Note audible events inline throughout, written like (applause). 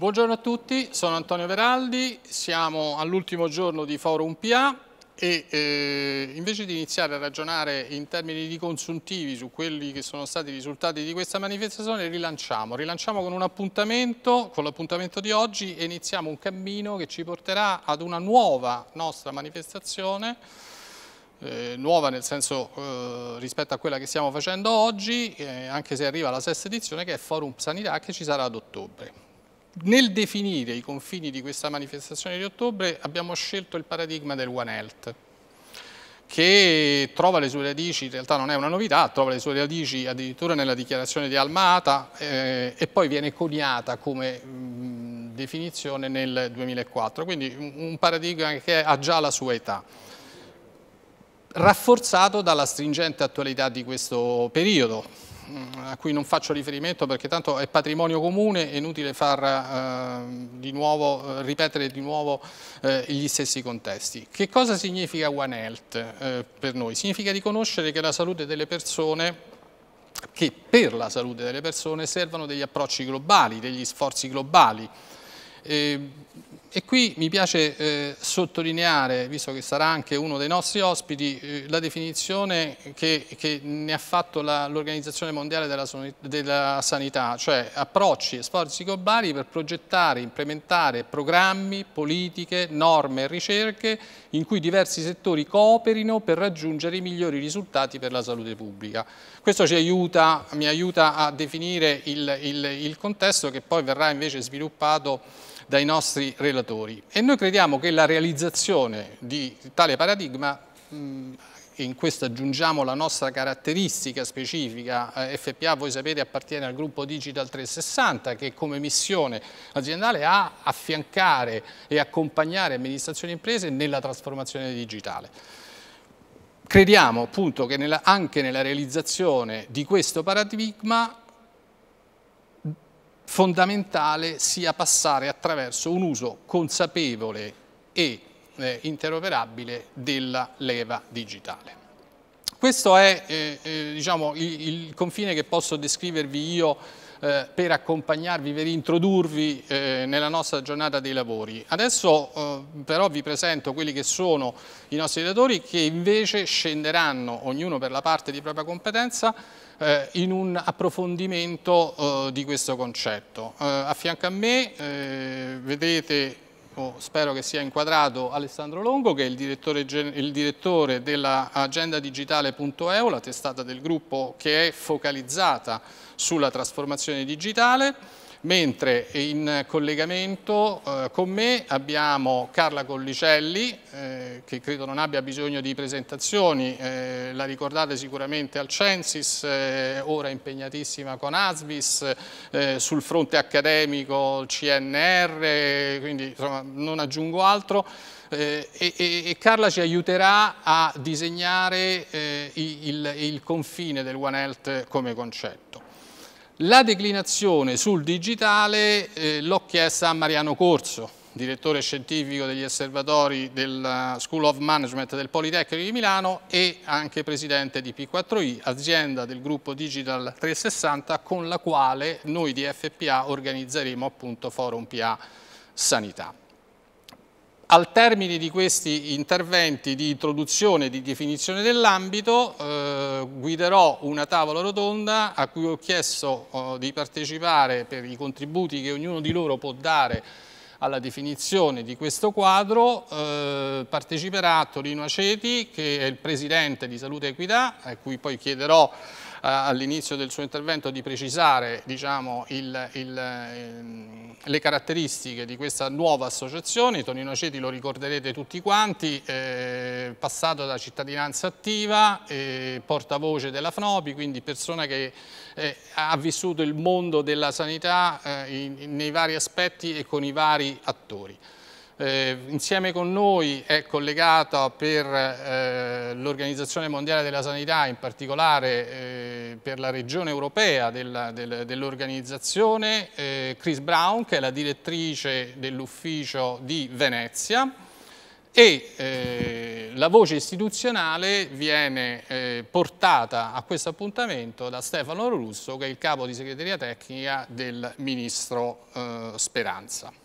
Buongiorno a tutti, sono Antonio Veraldi, siamo all'ultimo giorno di Forum PA e eh, invece di iniziare a ragionare in termini di consuntivi su quelli che sono stati i risultati di questa manifestazione, rilanciamo. Rilanciamo con un appuntamento, con l'appuntamento di oggi e iniziamo un cammino che ci porterà ad una nuova nostra manifestazione eh, nuova nel senso eh, rispetto a quella che stiamo facendo oggi, eh, anche se arriva la sesta edizione che è Forum Sanità che ci sarà ad ottobre nel definire i confini di questa manifestazione di ottobre abbiamo scelto il paradigma del One Health, che trova le sue radici, in realtà non è una novità, trova le sue radici addirittura nella dichiarazione di Alma-Ata eh, e poi viene coniata come mh, definizione nel 2004, quindi un paradigma che ha già la sua età rafforzato dalla stringente attualità di questo periodo, a cui non faccio riferimento perché tanto è patrimonio comune, è inutile far eh, di nuovo, eh, ripetere di nuovo eh, gli stessi contesti. Che cosa significa One Health per noi? Significa riconoscere che la salute delle persone che per la salute delle persone servono degli approcci globali, degli sforzi globali. Eh, e qui mi piace eh, sottolineare, visto che sarà anche uno dei nostri ospiti, eh, la definizione che, che, ne ha fatto l'Organizzazione Mondiale della, della, Sanità, cioè approcci e sforzi globali per progettare, implementare programmi, politiche, norme e ricerche in cui diversi settori cooperino per raggiungere i migliori risultati per la salute pubblica. Questo aiuta, mi aiuta a definire il, il, il contesto che poi verrà invece sviluppato dai nostri relatori e noi crediamo che la realizzazione di tale paradigma mh, e in questo aggiungiamo la nostra caratteristica specifica, eh, FPA voi sapete appartiene al gruppo Digital 360 che come missione aziendale ha affiancare e accompagnare amministrazioni e imprese nella trasformazione digitale. Crediamo appunto che nella, anche nella realizzazione di questo paradigma fondamentale sia passare attraverso un uso consapevole e eh, interoperabile della leva digitale. Questo è eh, eh, diciamo, il, il confine che posso descrivervi io eh, per accompagnarvi, per introdurvi eh, nella nostra giornata dei lavori. Adesso eh, però vi presento quelli che sono i nostri relatori che invece scenderanno, ognuno per la parte di propria competenza, eh, in un approfondimento eh, di questo concetto. a fianco a me vedete Ecco, spero che sia inquadrato Alessandro Longo che è il direttore, il direttore dell'agendadigitale.eu, la testata del gruppo che è focalizzata sulla trasformazione digitale mentre in collegamento eh, con me abbiamo Carla Collicelli, eh, che credo non abbia bisogno di presentazioni, eh, la ricordate sicuramente al Censis, eh, ora impegnatissima con Asvis, eh, sul fronte accademico CNR, quindi insomma, non aggiungo altro. Eh, e, e, Carla ci aiuterà a disegnare eh, il, il confine del One Health come concetto. La declinazione sul digitale eh, l'ho chiesta a Mariano Corso, direttore scientifico degli osservatori della eh, School of Management del Politecnico di Milano e anche presidente di P4I, azienda del gruppo Digital 360 con la quale noi di FPA organizzeremo appunto Forum PA Sanità. Al termine di questi interventi di introduzione e di definizione dell'ambito eh, guiderò una tavola rotonda a cui ho chiesto eh, di partecipare per i contributi che ognuno di loro può dare alla definizione di questo quadro eh, parteciperà Torino Aceti che è il presidente di Salute Equità a cui poi chiederò all'inizio del suo intervento di precisare diciamo, il, il, ehm, le caratteristiche di questa nuova associazione, Tonino Ceti lo ricorderete tutti quanti, eh, passato da cittadinanza attiva, eh, portavoce della FNOPI, quindi persona che eh, ha vissuto il mondo della sanità eh, in, nei vari aspetti e con i vari attori. Eh, insieme con noi è collegata per eh, l'Organizzazione Mondiale della Sanità, in particolare eh, per la regione europea dell'organizzazione, del, eh, dell Chris Brown che è la direttrice dell'ufficio di Venezia e eh, la voce istituzionale viene eh, portata a questo appuntamento da Stefano Russo che è il capo di segreteria tecnica del Ministro Speranza.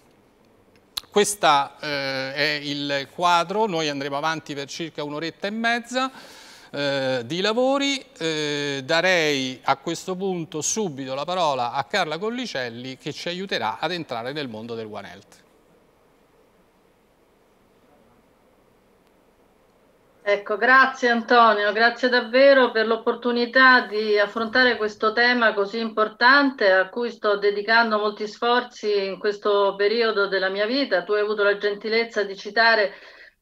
Questo eh, è il quadro, noi andremo avanti per circa un'oretta e mezza eh, di lavori. Eh, darei a questo punto subito la parola a Carla Collicelli che ci aiuterà ad entrare nel mondo del One Health. Ecco, grazie Antonio, grazie davvero per l'opportunità di affrontare questo tema così importante a cui sto dedicando molti sforzi in questo periodo della mia vita. Tu hai avuto la gentilezza di citare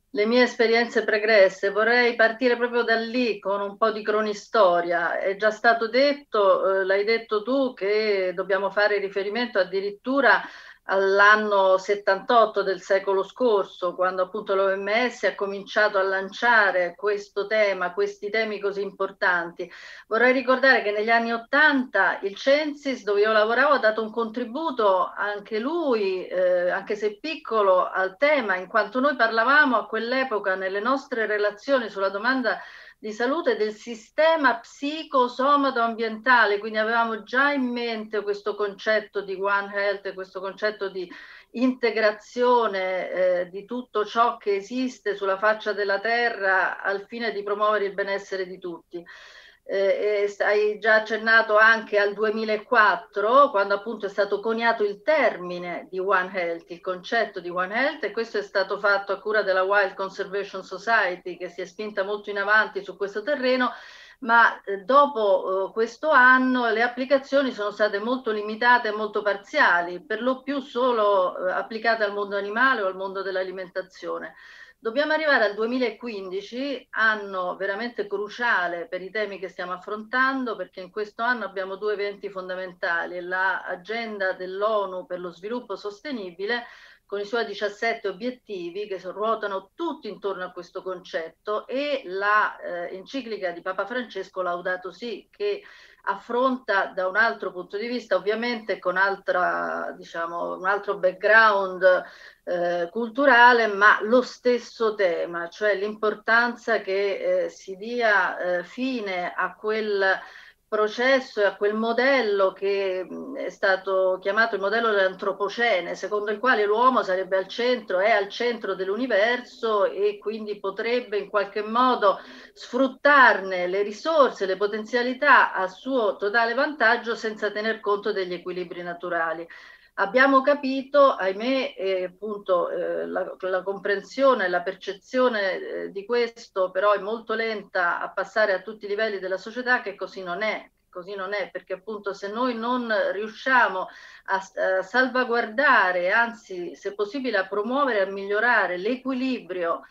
le mie esperienze pregresse. Vorrei partire proprio da lì con un po' di cronistoria. È già stato detto, eh, l'hai detto tu, che dobbiamo fare riferimento addirittura a all'anno 78 del secolo scorso, quando appunto l'OMS ha cominciato a lanciare questo tema, questi temi così importanti. Vorrei ricordare che negli anni 80 il Censis, dove io lavoravo, ha dato un contributo anche lui, eh, anche se piccolo, al tema, in quanto noi parlavamo a quell'epoca nelle nostre relazioni sulla domanda di salute del sistema psicosomato-ambientale, quindi avevamo già in mente questo concetto di One Health, questo concetto di integrazione eh, di tutto ciò che esiste sulla faccia della terra al fine di promuovere il benessere di tutti eh, hai già accennato anche al 2004, quando appunto è stato coniato il termine di One Health, il concetto di One Health, e questo è stato fatto a cura della Wild Conservation Society, che si è spinta molto in avanti su questo terreno, ma eh, dopo eh, questo anno le applicazioni sono state molto limitate e molto parziali, per lo più solo eh, applicate al mondo animale o al mondo dell'alimentazione. Dobbiamo arrivare al 2015, anno veramente cruciale per i temi che stiamo affrontando, perché in questo anno abbiamo due eventi fondamentali, l'agenda dell'ONU per lo sviluppo sostenibile con i suoi 17 obiettivi che ruotano tutti intorno a questo concetto e l'enciclica eh, di Papa Francesco Laudato Si che affronta da un altro punto di vista, ovviamente con altra, diciamo, un altro background eh, culturale, ma lo stesso tema, cioè l'importanza che eh, si dia eh, fine a quel processo e a quel modello che è stato chiamato il modello dell'antropocene, secondo il quale l'uomo sarebbe al centro, è al centro dell'universo e quindi potrebbe in qualche modo sfruttarne le risorse, le potenzialità a suo totale vantaggio senza tener conto degli equilibri naturali abbiamo capito, ahimè, eh, appunto, eh, la, la, comprensione, la percezione eh, di questo però è molto lenta a passare a tutti i livelli della società che così non è. Così non è, perché appunto se noi non riusciamo a, a salvaguardare, anzi se possibile a promuovere e a migliorare l'equilibrio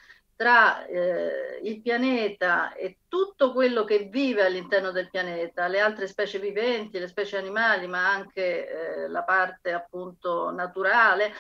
tra eh, il pianeta e tutto quello che vive all'interno del pianeta, le altre specie viventi, le specie animali, ma anche eh, la parte appunto naturale,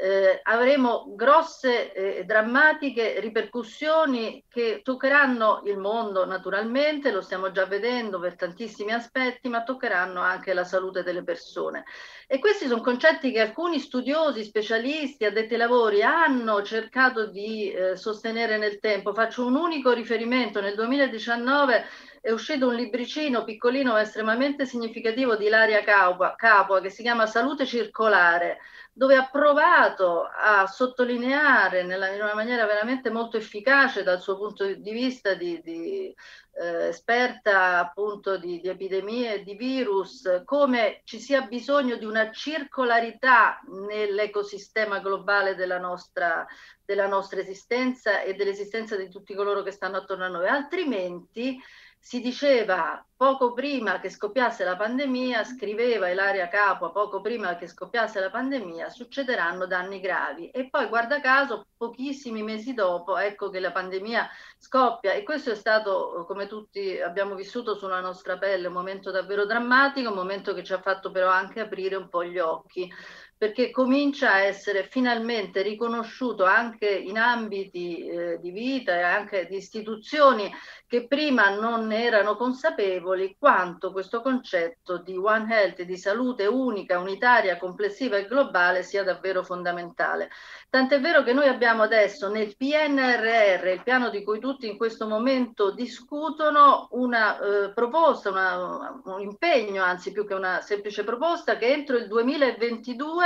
eh, avremo grosse eh, drammatiche ripercussioni che toccheranno il mondo naturalmente, lo stiamo già vedendo per tantissimi aspetti, ma toccheranno anche la salute delle persone. E questi sono concetti che alcuni studiosi, specialisti, addetti ai lavori hanno cercato di eh, sostenere nel tempo. Faccio un unico riferimento, nel 2019 è uscito un libricino piccolino ma estremamente significativo di Laria Capua, Capua che si chiama Salute circolare, dove ha provato a sottolineare nella, in una maniera veramente molto efficace dal suo punto di vista di, di eh, esperta appunto di, di epidemie e di virus, come ci sia bisogno di una circolarità nell'ecosistema globale della nostra, della nostra esistenza e dell'esistenza di tutti coloro che stanno attorno a noi, altrimenti eh, si diceva poco prima che scoppiasse la pandemia, scriveva Ilaria Capua poco prima che scoppiasse la pandemia, succederanno danni gravi. E poi, guarda caso, pochissimi mesi dopo, ecco che la pandemia scoppia. E questo è stato, come tutti abbiamo vissuto sulla nostra pelle, un momento davvero drammatico, un momento che ci ha fatto però anche aprire un po' gli occhi perché comincia a essere finalmente riconosciuto anche in ambiti eh, di vita e anche di istituzioni che prima non ne erano consapevoli quanto questo concetto di One Health, di salute unica, unitaria, complessiva e globale sia davvero fondamentale. Tant'è vero che noi abbiamo adesso nel PNRR, il piano di cui tutti in questo momento discutono, una eh, proposta, una, un impegno, anzi più che una semplice proposta, che entro il 2022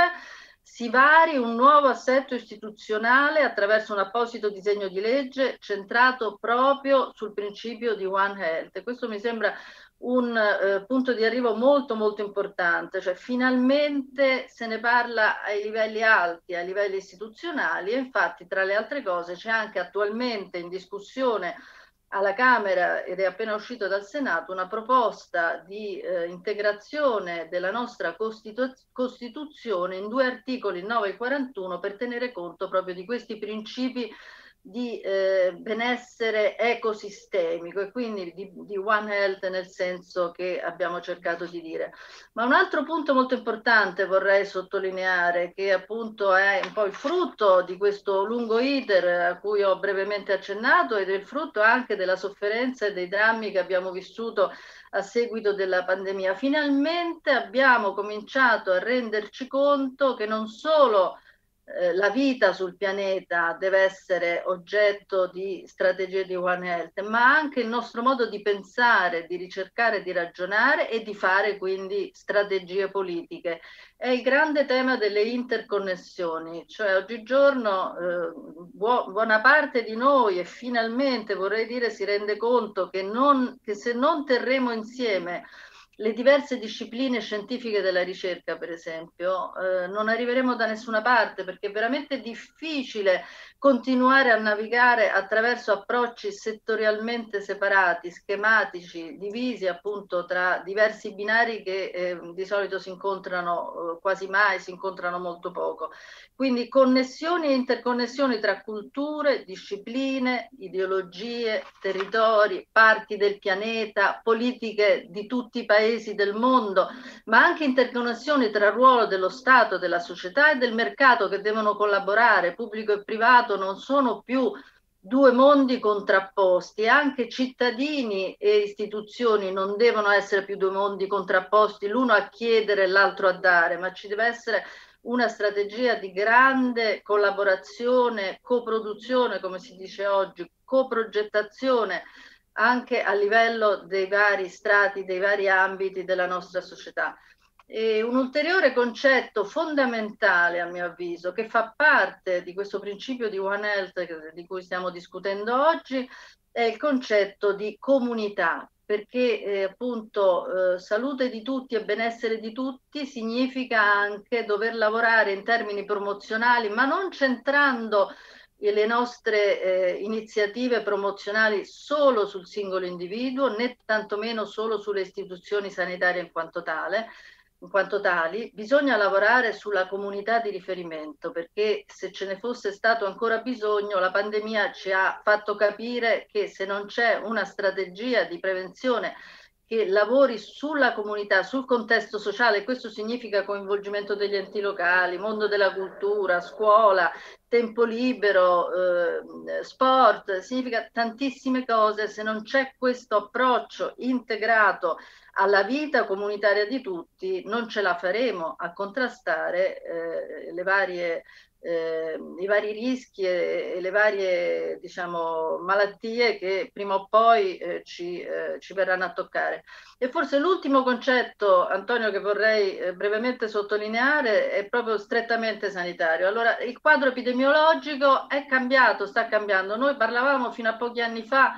si vari un nuovo assetto istituzionale attraverso un apposito disegno di legge centrato proprio sul principio di One Health. Questo mi sembra un eh, punto di arrivo molto molto importante, cioè finalmente se ne parla ai livelli alti, ai livelli istituzionali e infatti tra le altre cose c'è anche attualmente in discussione alla Camera ed è appena uscito dal Senato una proposta di eh, integrazione della nostra Costitu- Costituzione in due articoli 9 e 41 per tenere conto proprio di questi principi di eh, benessere ecosistemico e quindi di, di, One Health nel senso che abbiamo cercato di dire. Ma un altro punto molto importante vorrei sottolineare che appunto è un po' il frutto di questo lungo iter a cui ho brevemente accennato ed è il frutto anche della sofferenza e dei drammi che abbiamo vissuto a seguito della pandemia. Finalmente abbiamo cominciato a renderci conto che non solo eh, la vita sul pianeta deve essere oggetto di strategie di One Health, ma anche il nostro modo di pensare, di ricercare, di ragionare e di fare quindi strategie politiche. È il grande tema delle interconnessioni, cioè oggigiorno eh, buo, buona parte di noi e finalmente vorrei dire si rende conto che, non, che se non terremo insieme le diverse discipline scientifiche della ricerca, per esempio, eh, non arriveremo da nessuna parte perché è veramente difficile continuare a navigare attraverso approcci settorialmente separati, schematici, divisi appunto tra diversi binari che eh, di solito si incontrano eh, quasi mai, si incontrano molto poco. Quindi connessioni e interconnessioni tra culture, discipline, ideologie, territori, parti del pianeta, politiche di tutti i paesi paesi del mondo, ma anche interconnessioni tra ruolo dello Stato, della società e del mercato che devono collaborare, pubblico e privato non sono più due mondi contrapposti, anche cittadini e istituzioni non devono essere più due mondi contrapposti, l'uno a chiedere e l'altro a dare, ma ci deve essere una strategia di grande collaborazione, coproduzione, come si dice oggi, coprogettazione anche a livello dei vari strati, dei vari ambiti della nostra società. E un ulteriore concetto fondamentale, a mio avviso, che fa parte di questo principio di One Health di cui stiamo discutendo oggi, è il concetto di comunità, perché eh, appunto eh, salute di tutti e benessere di tutti significa anche dover lavorare in termini promozionali, ma non centrando le nostre eh, iniziative promozionali solo sul singolo individuo né tantomeno solo sulle istituzioni sanitarie in quanto, tale, in quanto tali, bisogna lavorare sulla comunità di riferimento perché se ce ne fosse stato ancora bisogno la pandemia ci ha fatto capire che se non c'è una strategia di prevenzione che lavori sulla comunità, sul contesto sociale, questo significa coinvolgimento degli enti locali, mondo della cultura, scuola, tempo libero, eh, sport, significa tantissime cose, se non c'è questo approccio integrato alla vita comunitaria di tutti, non ce la faremo a contrastare eh, le varie eh, i vari rischi e, e le varie diciamo, malattie che prima o poi eh, ci, eh, ci, verranno a toccare. E forse l'ultimo concetto, Antonio, che vorrei eh, brevemente sottolineare è proprio strettamente sanitario. Allora, il quadro epidemiologico è cambiato, sta cambiando. Noi parlavamo fino a pochi anni fa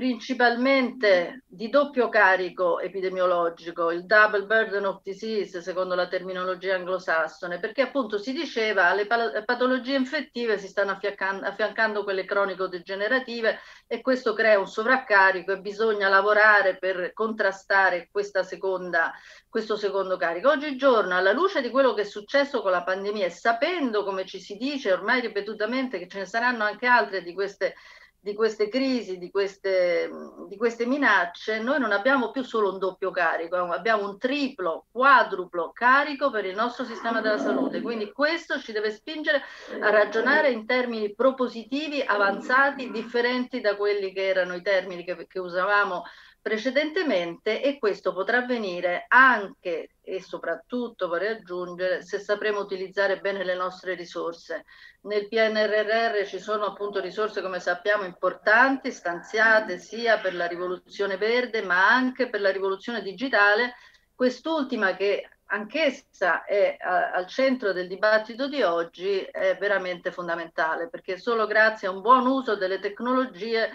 principalmente di doppio carico epidemiologico, il double burden of disease secondo la terminologia anglosassone, perché appunto si diceva alle patologie infettive si stanno affiancando, affiancando quelle cronico-degenerative e questo crea un sovraccarico e bisogna lavorare per contrastare seconda, questo secondo carico. Oggigiorno, alla luce di quello che è successo con la pandemia e sapendo, come ci si dice ormai ripetutamente, che ce ne saranno anche altre di queste di queste crisi, di queste, di queste minacce, noi non abbiamo più solo un doppio carico, eh, abbiamo un triplo, quadruplo carico per il nostro sistema della salute. Quindi questo ci deve spingere a ragionare in termini propositivi, avanzati, differenti da quelli che erano i termini che, che usavamo precedentemente e questo potrà avvenire anche e soprattutto, vorrei aggiungere, se sapremo utilizzare bene le nostre risorse. Nel PNRR ci sono appunto risorse, come sappiamo, importanti, stanziate sia per la rivoluzione verde ma anche per la rivoluzione digitale, quest'ultima che anch'essa è a, al centro del dibattito di oggi è veramente fondamentale perché solo grazie a un buon uso delle tecnologie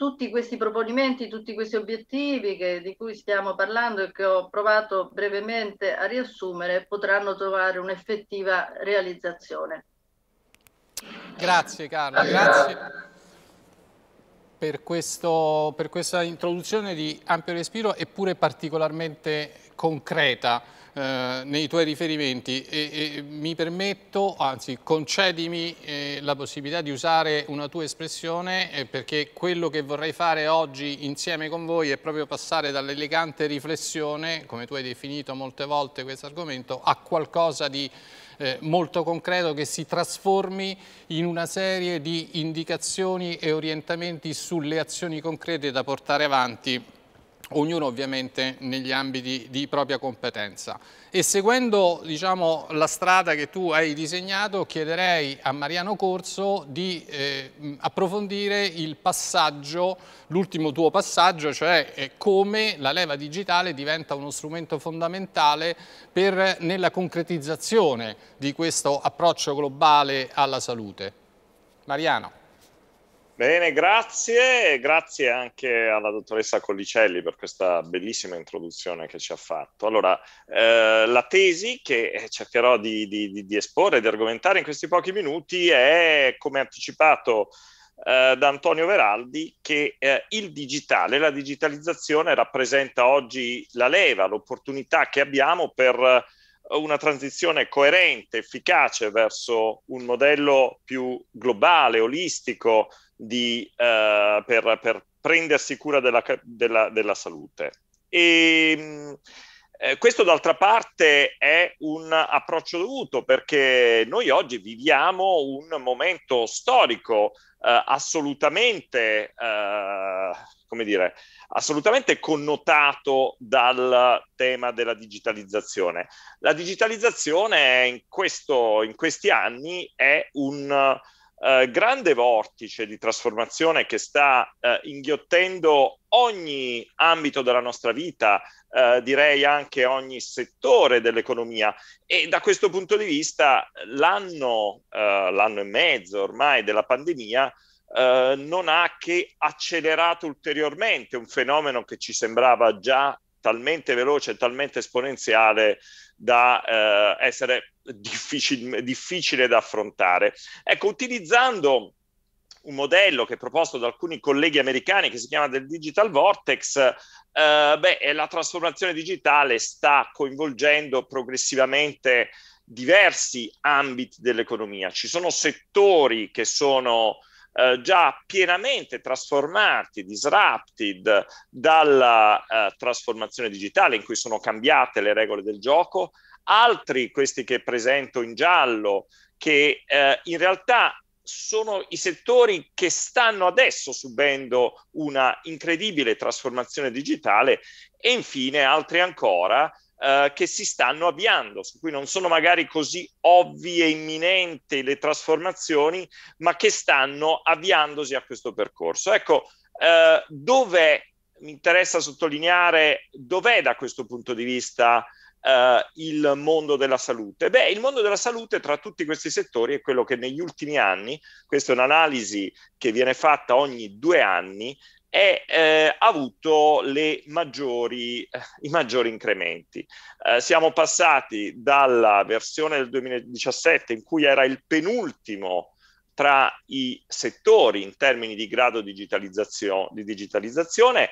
tutti questi proponimenti, tutti questi obiettivi che, di cui stiamo parlando e che ho provato brevemente a riassumere potranno trovare un'effettiva realizzazione. Grazie Carla, grazie per, questo, per questa introduzione di ampio respiro eppure particolarmente concreta. Eh, nei tuoi riferimenti e, e, mi permetto, anzi concedimi eh, la possibilità di usare una tua espressione eh, perché quello che vorrei fare oggi insieme con voi è proprio passare dall'elegante riflessione, come tu hai definito molte volte questo argomento, a qualcosa di eh, molto concreto che si trasformi in una serie di indicazioni e orientamenti sulle azioni concrete da portare avanti ognuno ovviamente negli ambiti di propria competenza. E seguendo diciamo, la strada che tu hai disegnato, chiederei a Mariano Corso di eh, approfondire il passaggio, l'ultimo tuo passaggio, cioè eh, come la leva digitale diventa uno strumento fondamentale per, nella concretizzazione di questo approccio globale alla salute. Mariano. Bene, grazie grazie anche alla dottoressa Collicelli per questa bellissima introduzione che ci ha fatto. Allora, eh, la tesi che eh, cercherò di, di, di esporre e di argomentare in questi pochi minuti è, come anticipato eh, da Antonio Veraldi, che eh, il digitale, la digitalizzazione rappresenta oggi la leva, l'opportunità che abbiamo per eh, una transizione coerente, efficace verso un modello più globale, olistico, di, eh, per, per, prendersi cura della, della, della salute. E, ehm, eh, questo d'altra parte è un approccio dovuto perché noi oggi viviamo un momento storico eh, assolutamente, eh, come dire, assolutamente connotato dal tema della digitalizzazione. La digitalizzazione in, questo, in questi anni è un eh, grande vortice di trasformazione che sta eh, inghiottendo ogni ambito della nostra vita, eh, direi anche ogni settore dell'economia. E da questo punto di vista l'anno, eh, l'anno e mezzo ormai della pandemia eh, non ha che accelerato ulteriormente un fenomeno che ci sembrava già talmente veloce, talmente esponenziale da eh, essere difficil- difficile da affrontare. Ecco, utilizzando un modello che è proposto da alcuni colleghi americani che si chiama del Digital Vortex, eh, beh, la trasformazione digitale sta coinvolgendo progressivamente diversi ambiti dell'economia. Ci sono settori che sono eh, già pienamente trasformati, disrupted dalla eh, trasformazione digitale in cui sono cambiate le regole del gioco, altri, questi che presento in giallo, che eh, in realtà sono i settori che stanno adesso subendo una incredibile trasformazione digitale e infine altri ancora eh, che si stanno avviando, su cui non sono magari così ovvie e imminenti le trasformazioni, ma che stanno avviandosi a questo percorso. Ecco, eh, dove mi interessa sottolineare dov'è da questo punto di vista Uh, il mondo della salute? Beh, il mondo della salute tra tutti questi settori è quello che negli ultimi anni, questa è un'analisi che viene fatta ogni due anni, è, eh, ha avuto maggiori, eh, i maggiori incrementi. Eh, siamo passati dalla versione del 2017 in cui era il penultimo tra i settori in termini di grado digitalizzazio- di digitalizzazione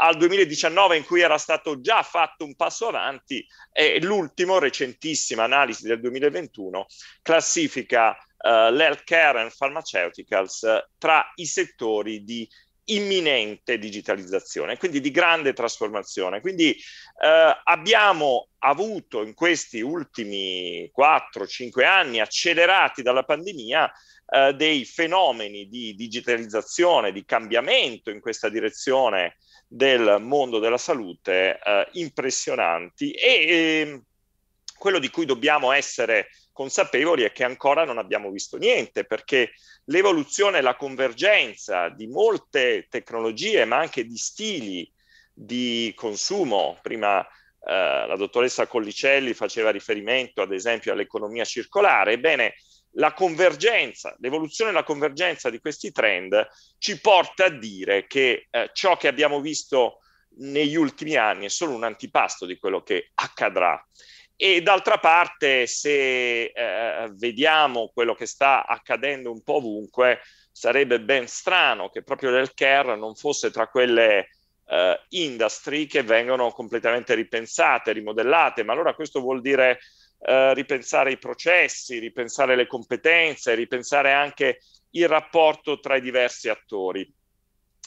al 2019 in cui era stato già fatto un passo avanti e l'ultimo recentissima analisi del 2021 classifica eh, l'healthcare and pharmaceuticals tra i settori di imminente digitalizzazione, quindi di grande trasformazione. Quindi eh, abbiamo avuto in questi ultimi 4-5 anni, accelerati dalla pandemia, eh, dei fenomeni di digitalizzazione, di cambiamento in questa direzione del mondo della salute eh, impressionanti e ehm, quello di cui dobbiamo essere consapevoli è che ancora non abbiamo visto niente, perché l'evoluzione e la convergenza di molte tecnologie, ma anche di stili di consumo, prima eh, la dottoressa Collicelli faceva riferimento ad esempio all'economia circolare, ebbene la convergenza, l'evoluzione e la convergenza di questi trend ci porta a dire che eh, ciò che abbiamo visto negli ultimi anni è solo un antipasto di quello che accadrà. E d'altra parte, se eh, vediamo quello che sta accadendo un po' ovunque, sarebbe ben strano che proprio l'healthcare non fosse tra quelle eh, industry che vengono completamente ripensate, rimodellate. Ma allora questo vuol dire eh, ripensare i processi, ripensare le competenze, ripensare anche il rapporto tra i diversi attori.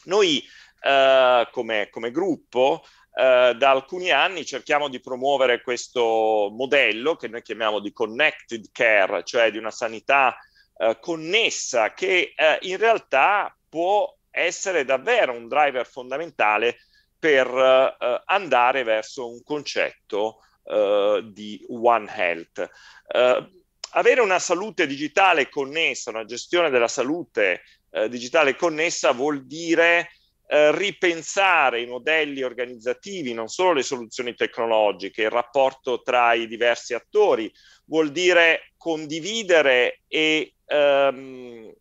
Noi Uh, come, come, gruppo eh, da alcuni anni cerchiamo di promuovere questo modello che noi chiamiamo di connected care, cioè di una sanità eh, connessa che eh, in realtà può essere davvero un driver fondamentale per eh, andare verso un concetto eh, di One Health avere una salute digitale connessa, una gestione della salute eh, digitale connessa vuol dire eh, ripensare i modelli organizzativi, non solo le soluzioni tecnologiche, il rapporto tra i diversi attori, vuol dire condividere e ehm,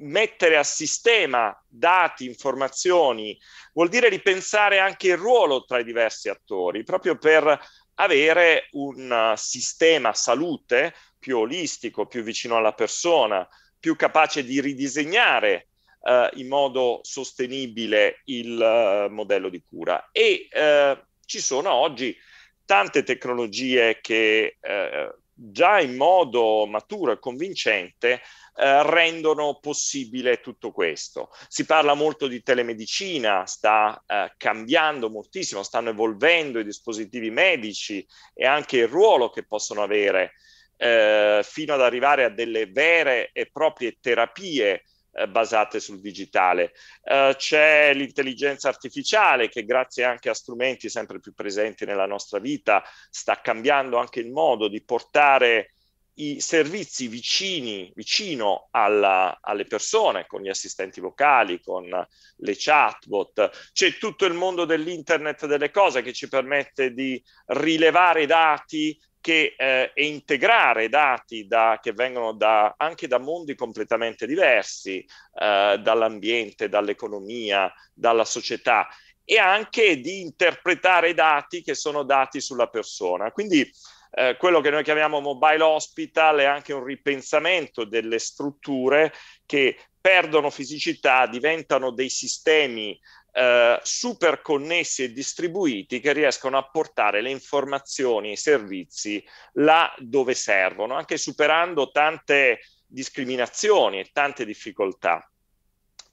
mettere a sistema dati, informazioni, vuol dire ripensare anche il ruolo tra i diversi attori, proprio per avere un sistema salute più olistico, più vicino alla persona, più capace di ridisegnare eh, in modo sostenibile il uh, modello di cura. E eh, ci sono oggi tante tecnologie che eh, già in modo maturo e convincente eh, rendono possibile tutto questo. Si parla molto di telemedicina, sta eh, cambiando moltissimo, stanno evolvendo i dispositivi medici e anche il ruolo che possono avere eh, fino ad arrivare a delle vere e proprie terapie eh, basate sul digitale. Eh, c'è l'intelligenza artificiale che grazie anche a strumenti sempre più presenti nella nostra vita sta cambiando anche il modo di portare i servizi vicini, vicino alla, alle persone, con gli assistenti vocali, con le chatbot. C'è tutto il mondo dell'internet delle cose che ci permette di rilevare dati che, eh, e integrare dati da, che vengono da, anche da mondi completamente diversi, eh, dall'ambiente, dall'economia, dalla società e anche di interpretare dati che sono dati sulla persona. Quindi eh, quello che noi chiamiamo mobile hospital è anche un ripensamento delle strutture che perdono fisicità, diventano dei sistemi eh, super connessi e distribuiti che riescono a portare le informazioni e i servizi là dove servono, anche superando tante discriminazioni e tante difficoltà.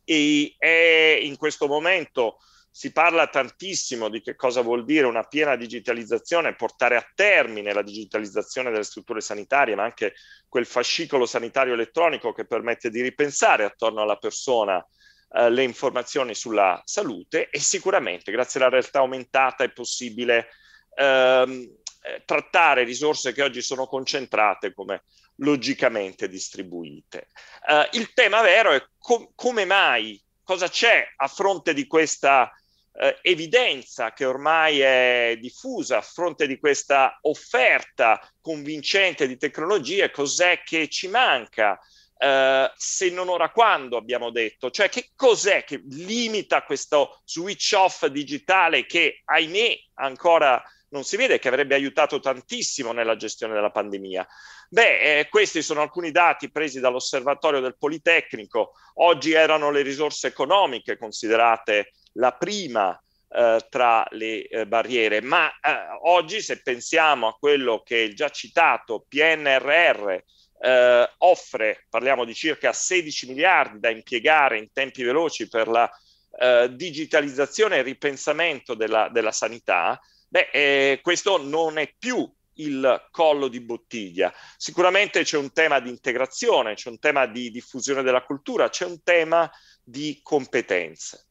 E è in questo momento si parla tantissimo di che cosa vuol dire una piena digitalizzazione, portare a termine la digitalizzazione delle strutture sanitarie, ma anche quel fascicolo sanitario elettronico che permette di ripensare attorno alla persona eh, le informazioni sulla salute e sicuramente grazie alla realtà aumentata è possibile ehm, eh, trattare risorse che oggi sono concentrate come logicamente distribuite. Uh, il tema vero è com- come mai, cosa c'è a fronte di questa eh, evidenza che ormai è diffusa a fronte di questa offerta convincente di tecnologie, cos'è che ci manca? Eh, se non ora quando abbiamo detto, cioè che cos'è che limita questo switch off digitale che ahimè ancora non si vede che avrebbe aiutato tantissimo nella gestione della pandemia. Beh, eh, questi sono alcuni dati presi dall'osservatorio del Politecnico. Oggi erano le risorse economiche considerate la prima eh, tra le eh, barriere, ma eh, oggi se pensiamo a quello che il già citato PNRR eh, offre, parliamo di circa 16 miliardi da impiegare in tempi veloci per la eh, digitalizzazione e ripensamento della, della sanità, beh, eh, questo non è più il collo di bottiglia. Sicuramente c'è un tema di integrazione, c'è un tema di diffusione della cultura, c'è un tema di competenze.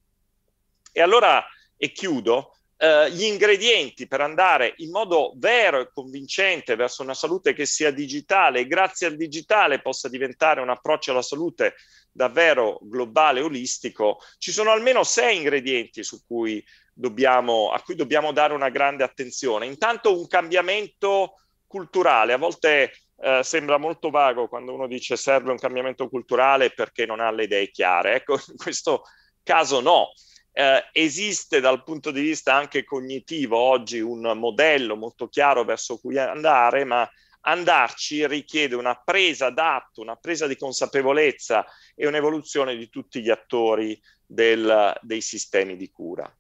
E allora, e chiudo, eh, gli ingredienti per andare in modo vero e convincente verso una salute che sia digitale e grazie al digitale possa diventare un approccio alla salute davvero globale, olistico, ci sono almeno sei ingredienti su cui dobbiamo, a cui dobbiamo dare una grande attenzione. Intanto un cambiamento culturale, a volte eh, sembra molto vago quando uno dice serve un cambiamento culturale perché non ha le idee chiare. Ecco, in questo caso no. Eh, esiste dal punto di vista anche cognitivo oggi un modello molto chiaro verso cui andare, ma andarci richiede una presa d'atto, una presa di consapevolezza e un'evoluzione di tutti gli attori del, dei sistemi di cura.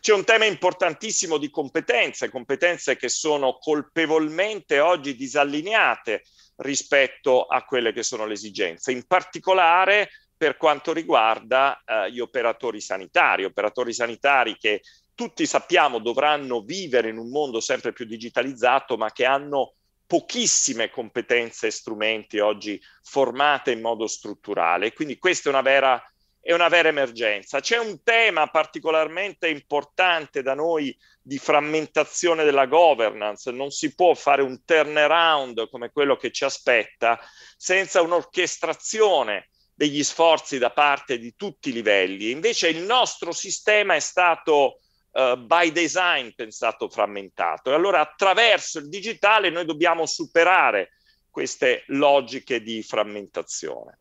C'è un tema importantissimo di competenze, competenze che sono colpevolmente oggi disallineate rispetto a quelle che sono le esigenze. In particolare per quanto riguarda eh, gli operatori sanitari, operatori sanitari che tutti sappiamo dovranno vivere in un mondo sempre più digitalizzato, ma che hanno pochissime competenze e strumenti oggi formate in modo strutturale. Quindi questa è una vera, è una vera emergenza. C'è un tema particolarmente importante da noi di frammentazione della governance. Non si può fare un turnaround come quello che ci aspetta senza un'orchestrazione degli sforzi da parte di tutti i livelli. Invece il nostro sistema è stato uh, by design pensato frammentato e allora attraverso il digitale noi dobbiamo superare queste logiche di frammentazione.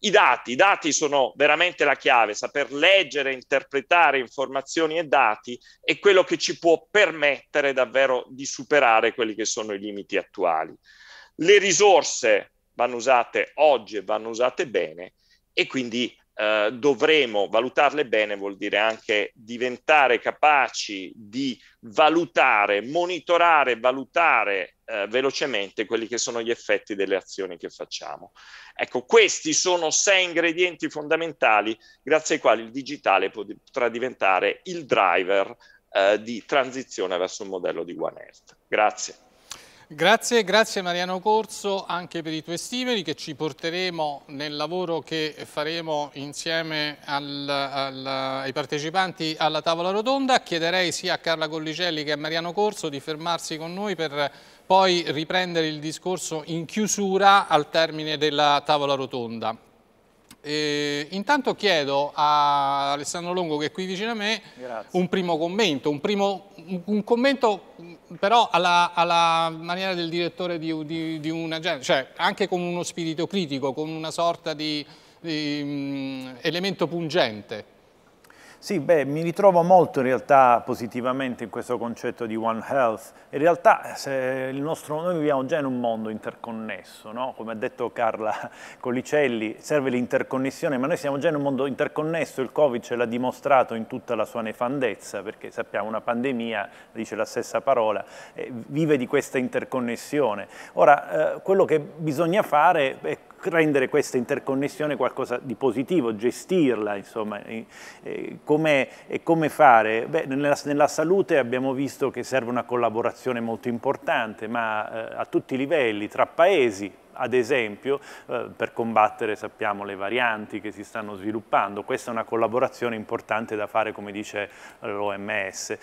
I dati, i dati sono veramente la chiave, saper leggere, interpretare informazioni e dati è quello che ci può permettere davvero di superare quelli che sono i limiti attuali. Le risorse vanno usate oggi e vanno usate bene e quindi eh, dovremo valutarle bene, vuol dire anche diventare capaci di valutare, monitorare, valutare eh, velocemente quelli che sono gli effetti delle azioni che facciamo. Ecco, questi sono sei ingredienti fondamentali grazie ai quali il digitale potrà diventare il driver eh, di transizione verso un modello di One Health. Grazie. Grazie, grazie Mariano Corso anche per i tuoi stimoli che ci porteremo nel lavoro che faremo insieme al, al, ai partecipanti alla tavola rotonda. Chiederei sia a Carla Collicelli che a Mariano Corso di fermarsi con noi per poi riprendere il discorso in chiusura al termine della tavola rotonda. Eh, intanto chiedo a Alessandro Longo che è qui vicino a me Grazie. un primo commento, un, primo, un commento però alla, alla, maniera del direttore di, di, di una cioè anche con uno spirito critico, con una sorta di, di um, elemento pungente. Sì, beh, mi ritrovo molto in realtà positivamente in questo concetto di One Health. In realtà nostro, noi viviamo già in un mondo interconnesso, no? come ha detto Carla (laughs) Colicelli, serve l'interconnessione, ma noi siamo già in un mondo interconnesso, il Covid ce l'ha dimostrato in tutta la sua nefandezza, perché sappiamo una pandemia, dice la stessa parola, eh, vive di questa interconnessione. Ora, eh, quello che bisogna fare è rendere questa interconnessione qualcosa di positivo, gestirla, insomma, eh, come, come, fare? Beh, nella, nella, salute abbiamo visto che serve una collaborazione molto importante, ma eh, a tutti i livelli, tra paesi, ad esempio eh, per combattere sappiamo le varianti che si stanno sviluppando, questa è una collaborazione importante da fare come dice eh, l'OMS,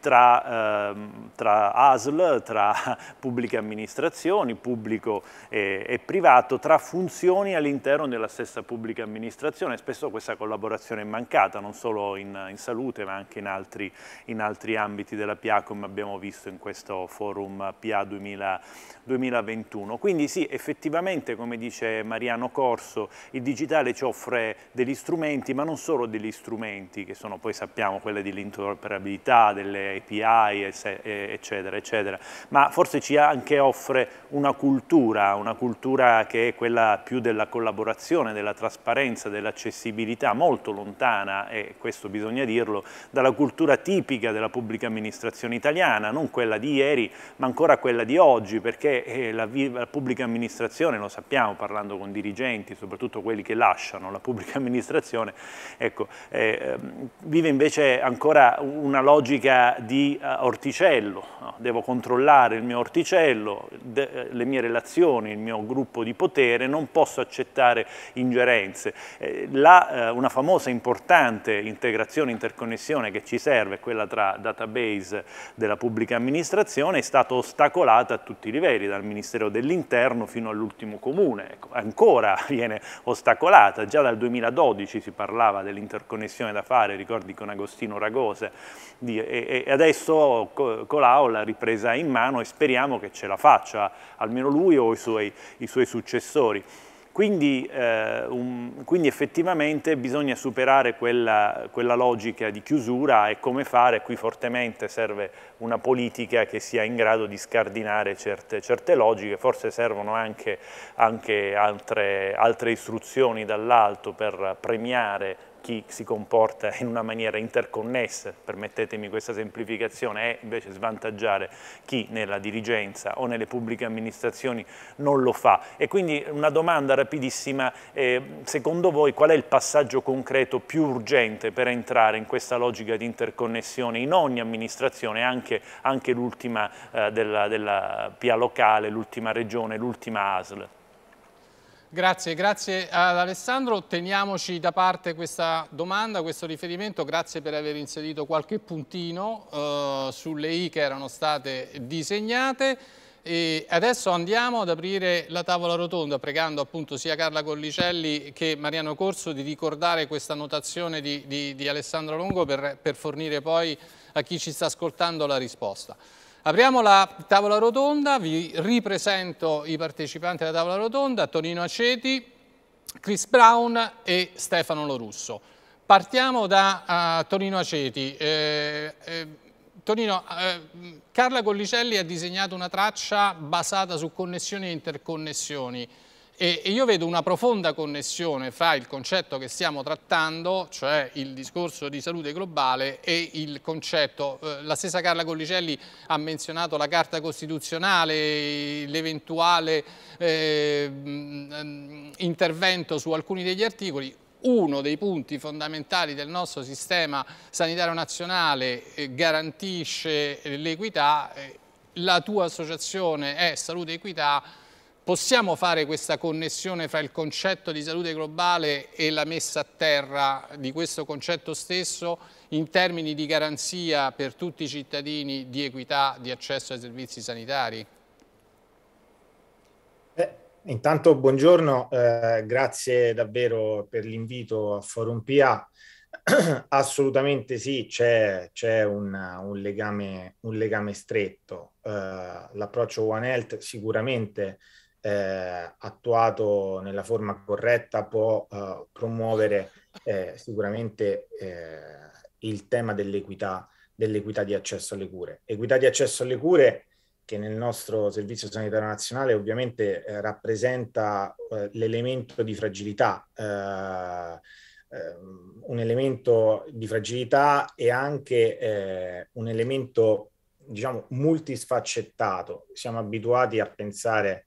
tra, ehm, tra, ASL, tra (laughs) pubbliche amministrazioni, pubblico e, e privato, tra funzioni all'interno della stessa pubblica amministrazione, spesso questa collaborazione è mancata non solo in, in salute ma anche in altri, in altri, ambiti della PA come abbiamo visto in questo forum PA 2000, 2021, quindi sì effettivamente effettivamente, come dice Mariano Corso, il digitale ci offre degli strumenti, ma non solo degli strumenti, che sono poi sappiamo quelle dell'interoperabilità, delle API, eccetera, eccetera, ma forse ci anche offre una cultura, una cultura che è quella più della collaborazione, della trasparenza, dell'accessibilità, molto lontana, e questo bisogna dirlo, dalla cultura tipica della pubblica amministrazione italiana, non quella di ieri, ma ancora quella di oggi, perché eh, la, la pubblica amministrazione amministrazione, lo sappiamo parlando con dirigenti, soprattutto quelli che lasciano la pubblica (laughs) amministrazione, ecco, eh, ehm, vive invece ancora una logica di uh, orticello, no? devo controllare il mio orticello, de, eh, le mie relazioni, il mio gruppo di potere, non posso accettare ingerenze. Eh, la, uh, eh, una famosa importante integrazione, interconnessione che ci serve, quella tra database della pubblica amministrazione, è stata ostacolata a tutti i livelli, dal Ministero dell'Interno fino al all'ultimo comune, ecco, ancora (laughs) viene ostacolata, già dal 2012 si parlava dell'interconnessione da fare, ricordi con Agostino Ragose, di, e, e, adesso Colau l'ha ripresa in mano e speriamo che ce la faccia, almeno lui o i suoi, i suoi successori. Quindi, eh, un, quindi, effettivamente bisogna superare quella, quella, logica di chiusura e come fare, qui fortemente serve una politica che sia in grado di scardinare certe, certe logiche, forse servono anche, anche altre, altre istruzioni dall'alto per premiare chi si comporta in una maniera interconnessa, permettetemi questa semplificazione, e invece svantaggiare chi nella dirigenza o nelle pubbliche amministrazioni non lo fa. E quindi una domanda rapidissima, eh, secondo voi qual è il passaggio concreto più urgente per entrare in questa logica di interconnessione in ogni amministrazione, anche, anche l'ultima eh, della, della PIA locale, l'ultima regione, l'ultima ASL? Grazie, grazie ad Alessandro. Teniamoci da parte questa domanda, questo riferimento. Grazie per aver inserito qualche puntino eh, sulle I che erano state disegnate. E adesso andiamo ad aprire la tavola rotonda pregando appunto sia Carla Collicelli che Mariano Corso di ricordare questa notazione di, di, di Alessandro Longo per, per fornire poi a chi ci sta ascoltando la risposta. Apriamo la tavola rotonda, vi ripresento i partecipanti alla tavola rotonda, Tonino Aceti, Chris Brown e Stefano Lorusso. Partiamo da uh, Tonino Aceti. Eh, eh, Tonino, eh, Carla Collicelli ha disegnato una traccia basata su connessioni e interconnessioni. E, io vedo una profonda connessione fra il concetto che stiamo trattando, cioè il discorso di salute globale, e il concetto, eh, la stessa Carla Collicelli ha menzionato la Carta Costituzionale, l'eventuale eh, intervento su alcuni degli articoli, uno dei punti fondamentali del nostro sistema sanitario nazionale eh, garantisce l'equità, eh, la tua associazione è Salute Equità, Possiamo fare questa connessione fra il concetto di salute globale e la messa a terra di questo concetto stesso in termini di garanzia per tutti i cittadini di equità di accesso ai servizi sanitari? Eh, intanto buongiorno, eh, grazie davvero per l'invito a Forum PA. (clears throat) Assolutamente sì, c'è, un, un, legame, un legame stretto. Eh, l'approccio One Health sicuramente eh, attuato nella forma corretta può eh, promuovere eh, sicuramente eh, il tema dell'equità, dell'equità di accesso alle cure. Equità di accesso alle cure che nel nostro Servizio Sanitario Nazionale ovviamente eh, rappresenta eh, l'elemento di fragilità, eh, ehm, un elemento di fragilità e anche eh, un elemento diciamo multisfaccettato. Siamo abituati a pensare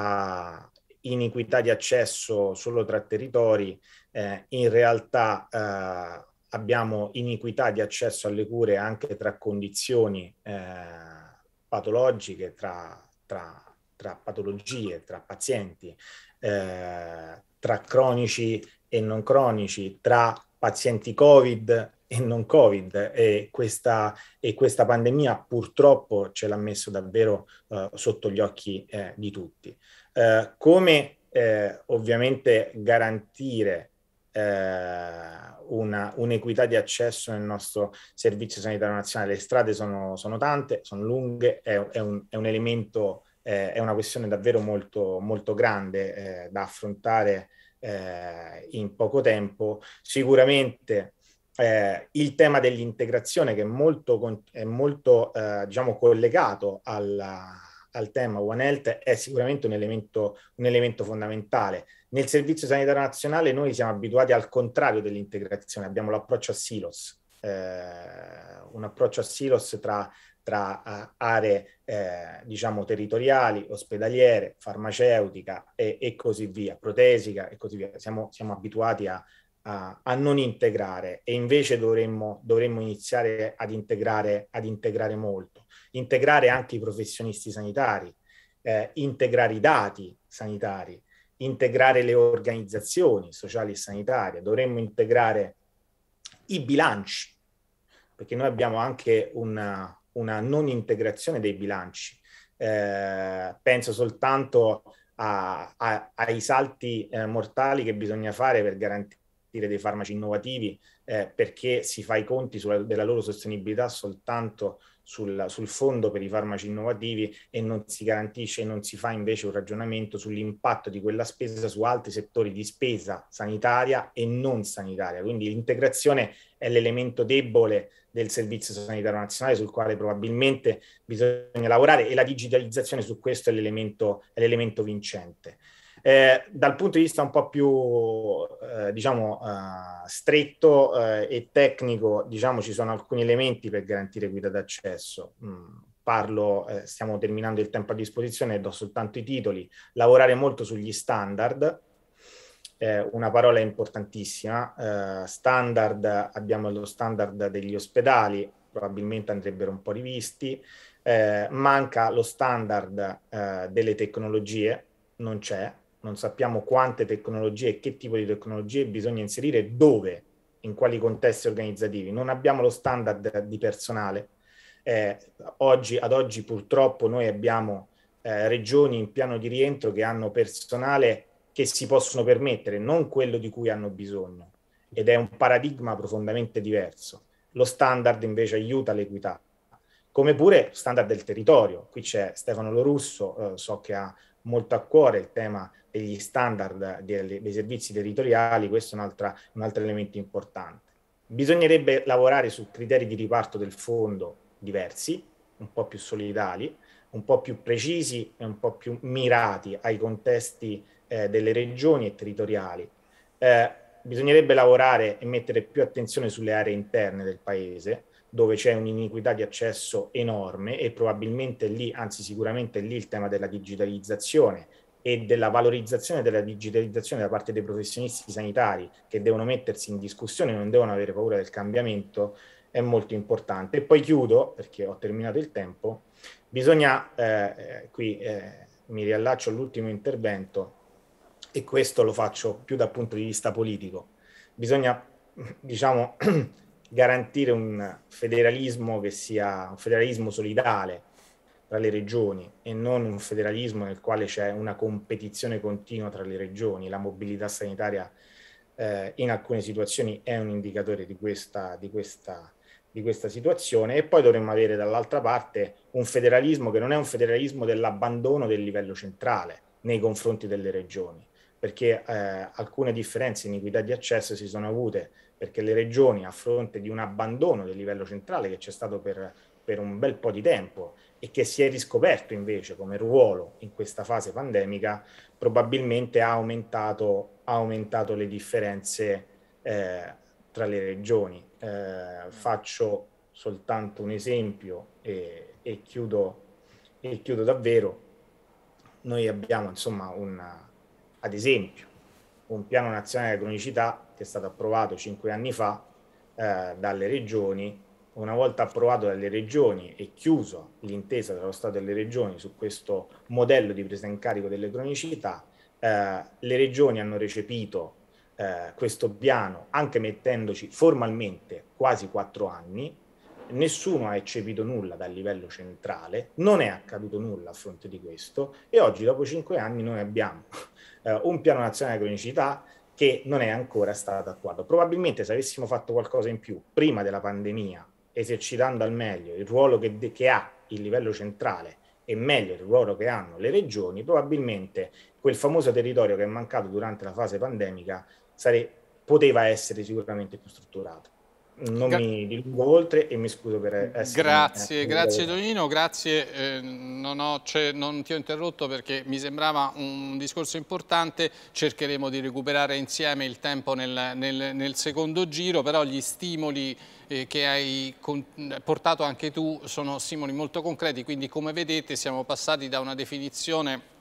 a iniquità di accesso solo tra territori, eh, in realtà eh, abbiamo iniquità di accesso alle cure anche tra condizioni eh, patologiche, tra, tra, tra, patologie, tra pazienti, eh, tra cronici e non cronici, tra pazienti Covid e non Covid e questa, e questa pandemia purtroppo ce l'ha messo davvero eh, sotto gli occhi eh, di tutti. Eh, come eh, ovviamente garantire eh, una, un'equità di accesso nel nostro servizio sanitario nazionale? Le strade sono, sono tante, sono lunghe, è, è, un, è un, elemento, eh, è una questione davvero molto, molto grande da affrontare in poco tempo. Sicuramente eh, il tema dell'integrazione che è molto, con, è molto eh, diciamo, collegato alla, al tema One Health è sicuramente un elemento, un elemento, fondamentale. Nel Servizio Sanitario Nazionale noi siamo abituati al contrario dell'integrazione, abbiamo l'approccio a silos, eh, un approccio a silos tra, tra eh, aree eh, diciamo territoriali, ospedaliere, farmaceutica e, e, così via, protesica e così via. Siamo, siamo abituati a, a, non integrare e invece dovremmo, dovremmo iniziare ad integrare, ad integrare molto, integrare anche i professionisti sanitari, eh, integrare i dati sanitari, integrare le organizzazioni sociali e sanitarie, dovremmo integrare i bilanci, perché noi abbiamo anche una, una non integrazione dei bilanci. Eh, penso soltanto a, a, ai salti eh, mortali che bisogna fare per garantire dei farmaci innovativi eh, perché si fa i conti sulla, della loro sostenibilità soltanto sul, sul, fondo per i farmaci innovativi e non si garantisce e non si fa invece un ragionamento sull'impatto di quella spesa su altri settori di spesa sanitaria e non sanitaria. Quindi l'integrazione è l'elemento debole del Servizio Sanitario Nazionale sul quale probabilmente bisogna lavorare e la digitalizzazione su questo è l'elemento, è l'elemento vincente. Eh, dal punto di vista un po' più, eh, diciamo, eh, stretto eh, e tecnico, diciamo, ci sono alcuni elementi per garantire guida d'accesso. Mm, parlo, eh, stiamo terminando il tempo a disposizione, do soltanto i titoli. Lavorare molto sugli standard, eh, una parola importantissima. standard, abbiamo lo standard degli ospedali, probabilmente andrebbero un po' rivisti. manca lo standard delle tecnologie, non c'è, non sappiamo quante tecnologie e che tipo di tecnologie bisogna inserire, dove, in quali contesti organizzativi. Non abbiamo lo standard di personale. Eh, oggi, ad oggi purtroppo noi abbiamo eh, regioni in piano di rientro che hanno personale che si possono permettere, non quello di cui hanno bisogno. Ed è un paradigma profondamente diverso. Lo standard invece aiuta l'equità, come pure standard del territorio. Qui c'è Stefano Lorusso, eh, so che ha molto a cuore il tema e gli standard dei, dei servizi territoriali, questo è un altro elemento importante. Bisognerebbe lavorare su criteri di riparto del fondo diversi, un po' più solidali, un po' più precisi e un po' più mirati ai contesti eh, delle regioni e territoriali. Eh, bisognerebbe lavorare e mettere più attenzione sulle aree interne del paese, dove c'è un'iniquità di accesso enorme e probabilmente lì, anzi sicuramente lì, il tema della digitalizzazione e della valorizzazione della digitalizzazione da parte dei professionisti sanitari che devono mettersi in discussione, non devono avere paura del cambiamento, è molto importante. E poi chiudo, perché ho terminato il tempo, bisogna, eh, eh qui eh, mi riallaccio all'ultimo intervento, e questo lo faccio più dal punto di vista politico, bisogna, diciamo, (clears throat) garantire un federalismo che sia un federalismo solidale, tra le regioni e non un federalismo nel quale c'è una competizione continua tra le regioni. La mobilità sanitaria eh, in alcune situazioni è un indicatore di questa, di questa di questa situazione e poi dovremmo avere dall'altra parte un federalismo che non è un federalismo dell'abbandono del livello centrale nei confronti delle regioni, perché eh, alcune differenze in equità di accesso si sono avute perché le regioni a fronte di un abbandono del livello centrale che c'è stato per, per un bel po' di tempo e che si è riscoperto invece come ruolo in questa fase pandemica, probabilmente ha aumentato, ha aumentato le differenze eh, tra le regioni. Eh, faccio soltanto un esempio e, e, chiudo, e chiudo davvero. Noi abbiamo insomma un, ad esempio, un piano nazionale di cronicità che è stato approvato cinque anni fa eh, dalle regioni una volta approvato dalle regioni e chiuso l'intesa tra lo Stato e le regioni su questo modello di presa in carico delle cronicità, eh, le regioni hanno recepito eh, questo piano anche mettendoci formalmente quasi quattro anni, nessuno ha eccepito nulla dal livello centrale, non è accaduto nulla a fronte di questo e oggi dopo cinque anni noi abbiamo eh, un piano nazionale di cronicità che non è ancora stato attuato. Probabilmente se avessimo fatto qualcosa in più prima della pandemia esercitando al meglio il ruolo che, che ha il livello centrale e meglio il ruolo che hanno le regioni, probabilmente quel famoso territorio che è mancato durante la fase pandemica sare- poteva essere sicuramente più strutturato non Gra- mi dilungo oltre e mi scuso per essere... Grazie, eh, grazie Donino, eh, grazie, eh, non, ho, cioè, non, ti ho interrotto perché mi sembrava un discorso importante, cercheremo di recuperare insieme il tempo nel, nel, nel secondo giro, però gli stimoli eh, che hai portato anche tu sono stimoli molto concreti, quindi come vedete siamo passati da una definizione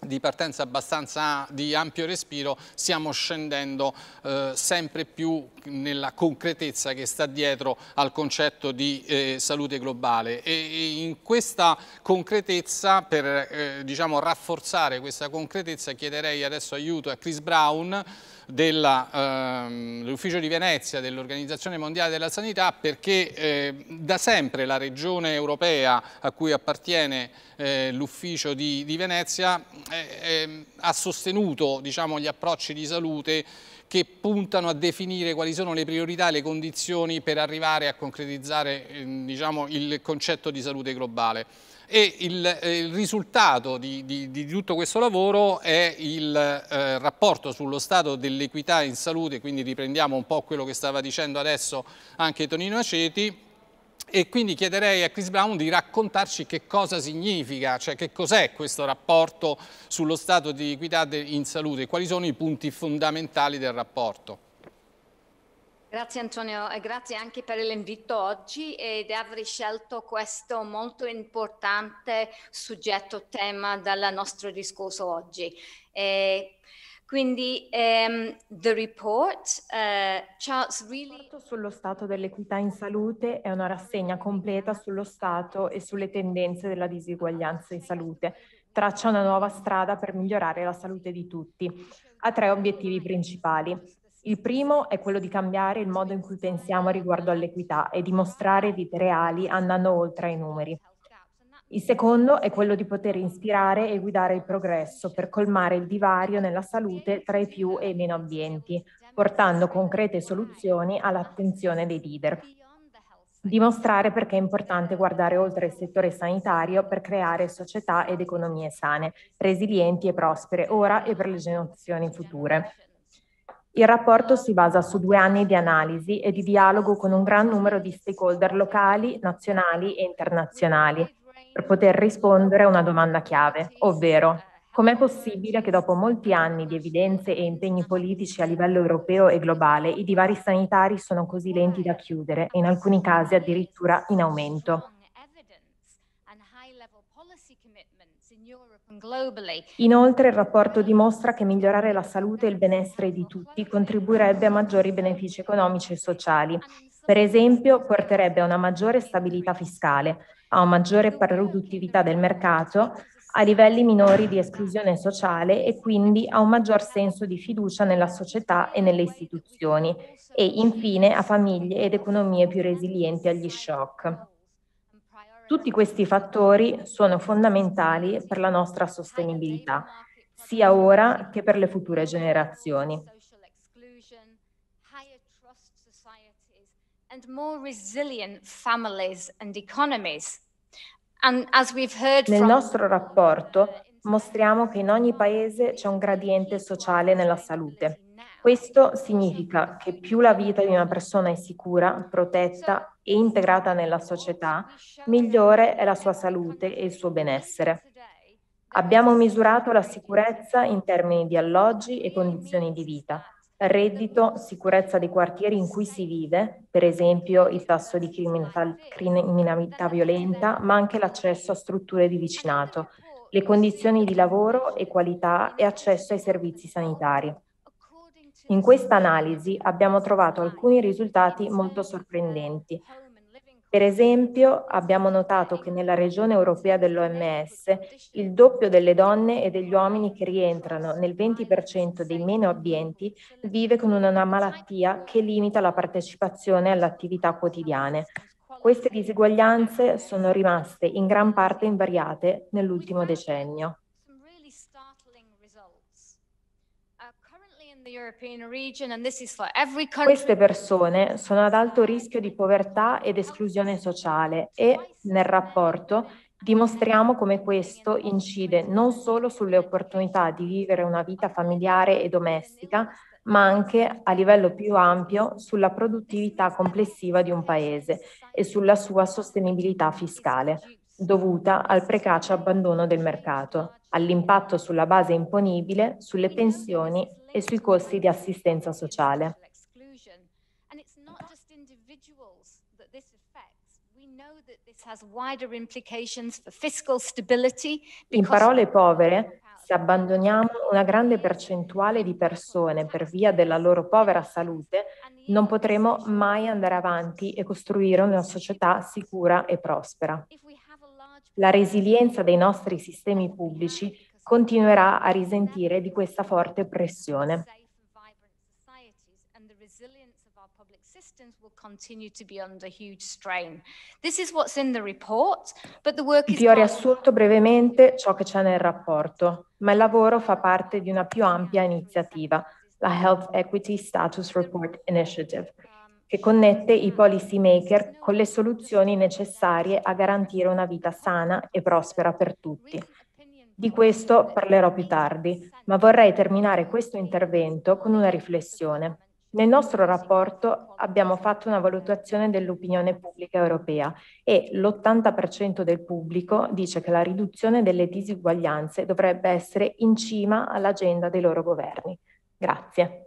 di partenza abbastanza di ampio respiro stiamo scendendo eh, sempre più nella concretezza che sta dietro al concetto di eh, salute globale e, in questa concretezza per eh, diciamo rafforzare questa concretezza chiederei adesso aiuto a Chris Brown dell'Ufficio ehm, di Venezia dell'Organizzazione Mondiale della Sanità perché eh, da sempre la regione europea a cui appartiene eh, l'Ufficio di, di, Venezia eh, ehm, ha sostenuto diciamo, gli approcci di salute che puntano a definire quali sono le priorità e le condizioni per arrivare a concretizzare ehm, diciamo, il concetto di salute globale e il, eh, il risultato di, di, di, tutto questo lavoro è il eh, rapporto sullo stato dell'equità in salute, quindi riprendiamo un po' quello che stava dicendo adesso anche Tonino Aceti, e quindi chiederei a Chris Brown di raccontarci che cosa significa, cioè che cos'è questo rapporto sullo stato di equità in salute, quali sono i punti fondamentali del rapporto. Grazie Antonio e grazie anche per l'invito oggi ed aver scelto questo molto importante soggetto tema dal nostro discorso oggi. E quindi um, the report uh, Charles really... sullo stato dell'equità in salute è una rassegna completa sullo stato e sulle tendenze della diseguaglianza in salute. Traccia una nuova strada per migliorare la salute di tutti. Ha tre obiettivi principali il primo è quello di cambiare il modo in cui pensiamo riguardo all'equità e dimostrare vite reali andando oltre ai numeri. Il secondo è quello di poter ispirare e guidare il progresso per colmare il divario nella salute tra i più e i meno ambienti, portando concrete soluzioni all'attenzione dei leader. Dimostrare perché è importante guardare oltre il settore sanitario per creare società ed economie sane, resilienti e prospere ora e per le generazioni future. Il rapporto si basa su due anni di analisi e di dialogo con un gran numero di stakeholder locali, nazionali e internazionali per poter rispondere a una domanda chiave, ovvero com'è possibile che dopo molti anni di evidenze e impegni politici a livello europeo e globale i divari sanitari sono così lenti da chiudere e in alcuni casi addirittura in aumento? Inoltre il rapporto dimostra che migliorare la salute e il benessere di tutti contribuirebbe a maggiori benefici economici e sociali. Per esempio, porterebbe a una maggiore stabilità fiscale, a una maggiore produttività del mercato, a livelli minori di esclusione sociale e quindi a un maggior senso di fiducia nella società e nelle istituzioni e infine a famiglie ed economie più resilienti agli shock. Tutti questi fattori sono fondamentali per la nostra sostenibilità, sia ora che per le future generazioni. and more resilient families and economies. And as we've heard Nel nostro rapporto mostriamo che in ogni paese c'è un gradiente sociale nella salute. Questo significa che più la vita di una persona è sicura, protetta e integrata nella società, migliore è la sua salute e il suo benessere. Abbiamo misurato la sicurezza in termini di alloggi e condizioni di vita, reddito, sicurezza dei quartieri in cui si vive, per esempio il tasso di criminalità violenta, ma anche l'accesso a strutture di vicinato, le condizioni di lavoro e qualità e accesso ai servizi sanitari. In questa analisi abbiamo trovato alcuni risultati molto sorprendenti. Per esempio, abbiamo notato che nella regione europea dell'OMS il doppio delle donne e degli uomini che rientrano nel 20% dei meno abbienti vive con una malattia che limita la partecipazione alle attività quotidiane. Queste diseguaglianze sono rimaste in gran parte invariate nell'ultimo decennio. Queste persone sono ad alto rischio di povertà ed esclusione sociale e nel rapporto dimostriamo come questo incide non solo sulle opportunità di vivere una vita familiare e domestica, ma anche a livello più ampio sulla produttività complessiva di un paese e sulla sua sostenibilità fiscale, dovuta al precace abbandono del mercato, all'impatto sulla base imponibile, sulle pensioni e sui costi di assistenza sociale. In parole povere, se abbandoniamo una grande percentuale di persone per via della loro povera salute, non potremo mai andare avanti e costruire una società sicura e prospera. La resilienza dei nostri sistemi pubblici continuerà a risentire di questa forte pressione. Vi ho riassunto brevemente ciò che c'è nel rapporto, ma il lavoro fa parte di una più ampia iniziativa, la Health Equity Status Report Initiative, che connette i policy maker con le soluzioni necessarie a garantire una vita sana e prospera per tutti, di questo parlerò più tardi, ma vorrei terminare questo intervento con una riflessione. Nel nostro rapporto abbiamo fatto una valutazione dell'opinione pubblica europea e l'80% del pubblico dice che la riduzione delle disuguaglianze dovrebbe essere in cima all'agenda dei loro governi. Grazie.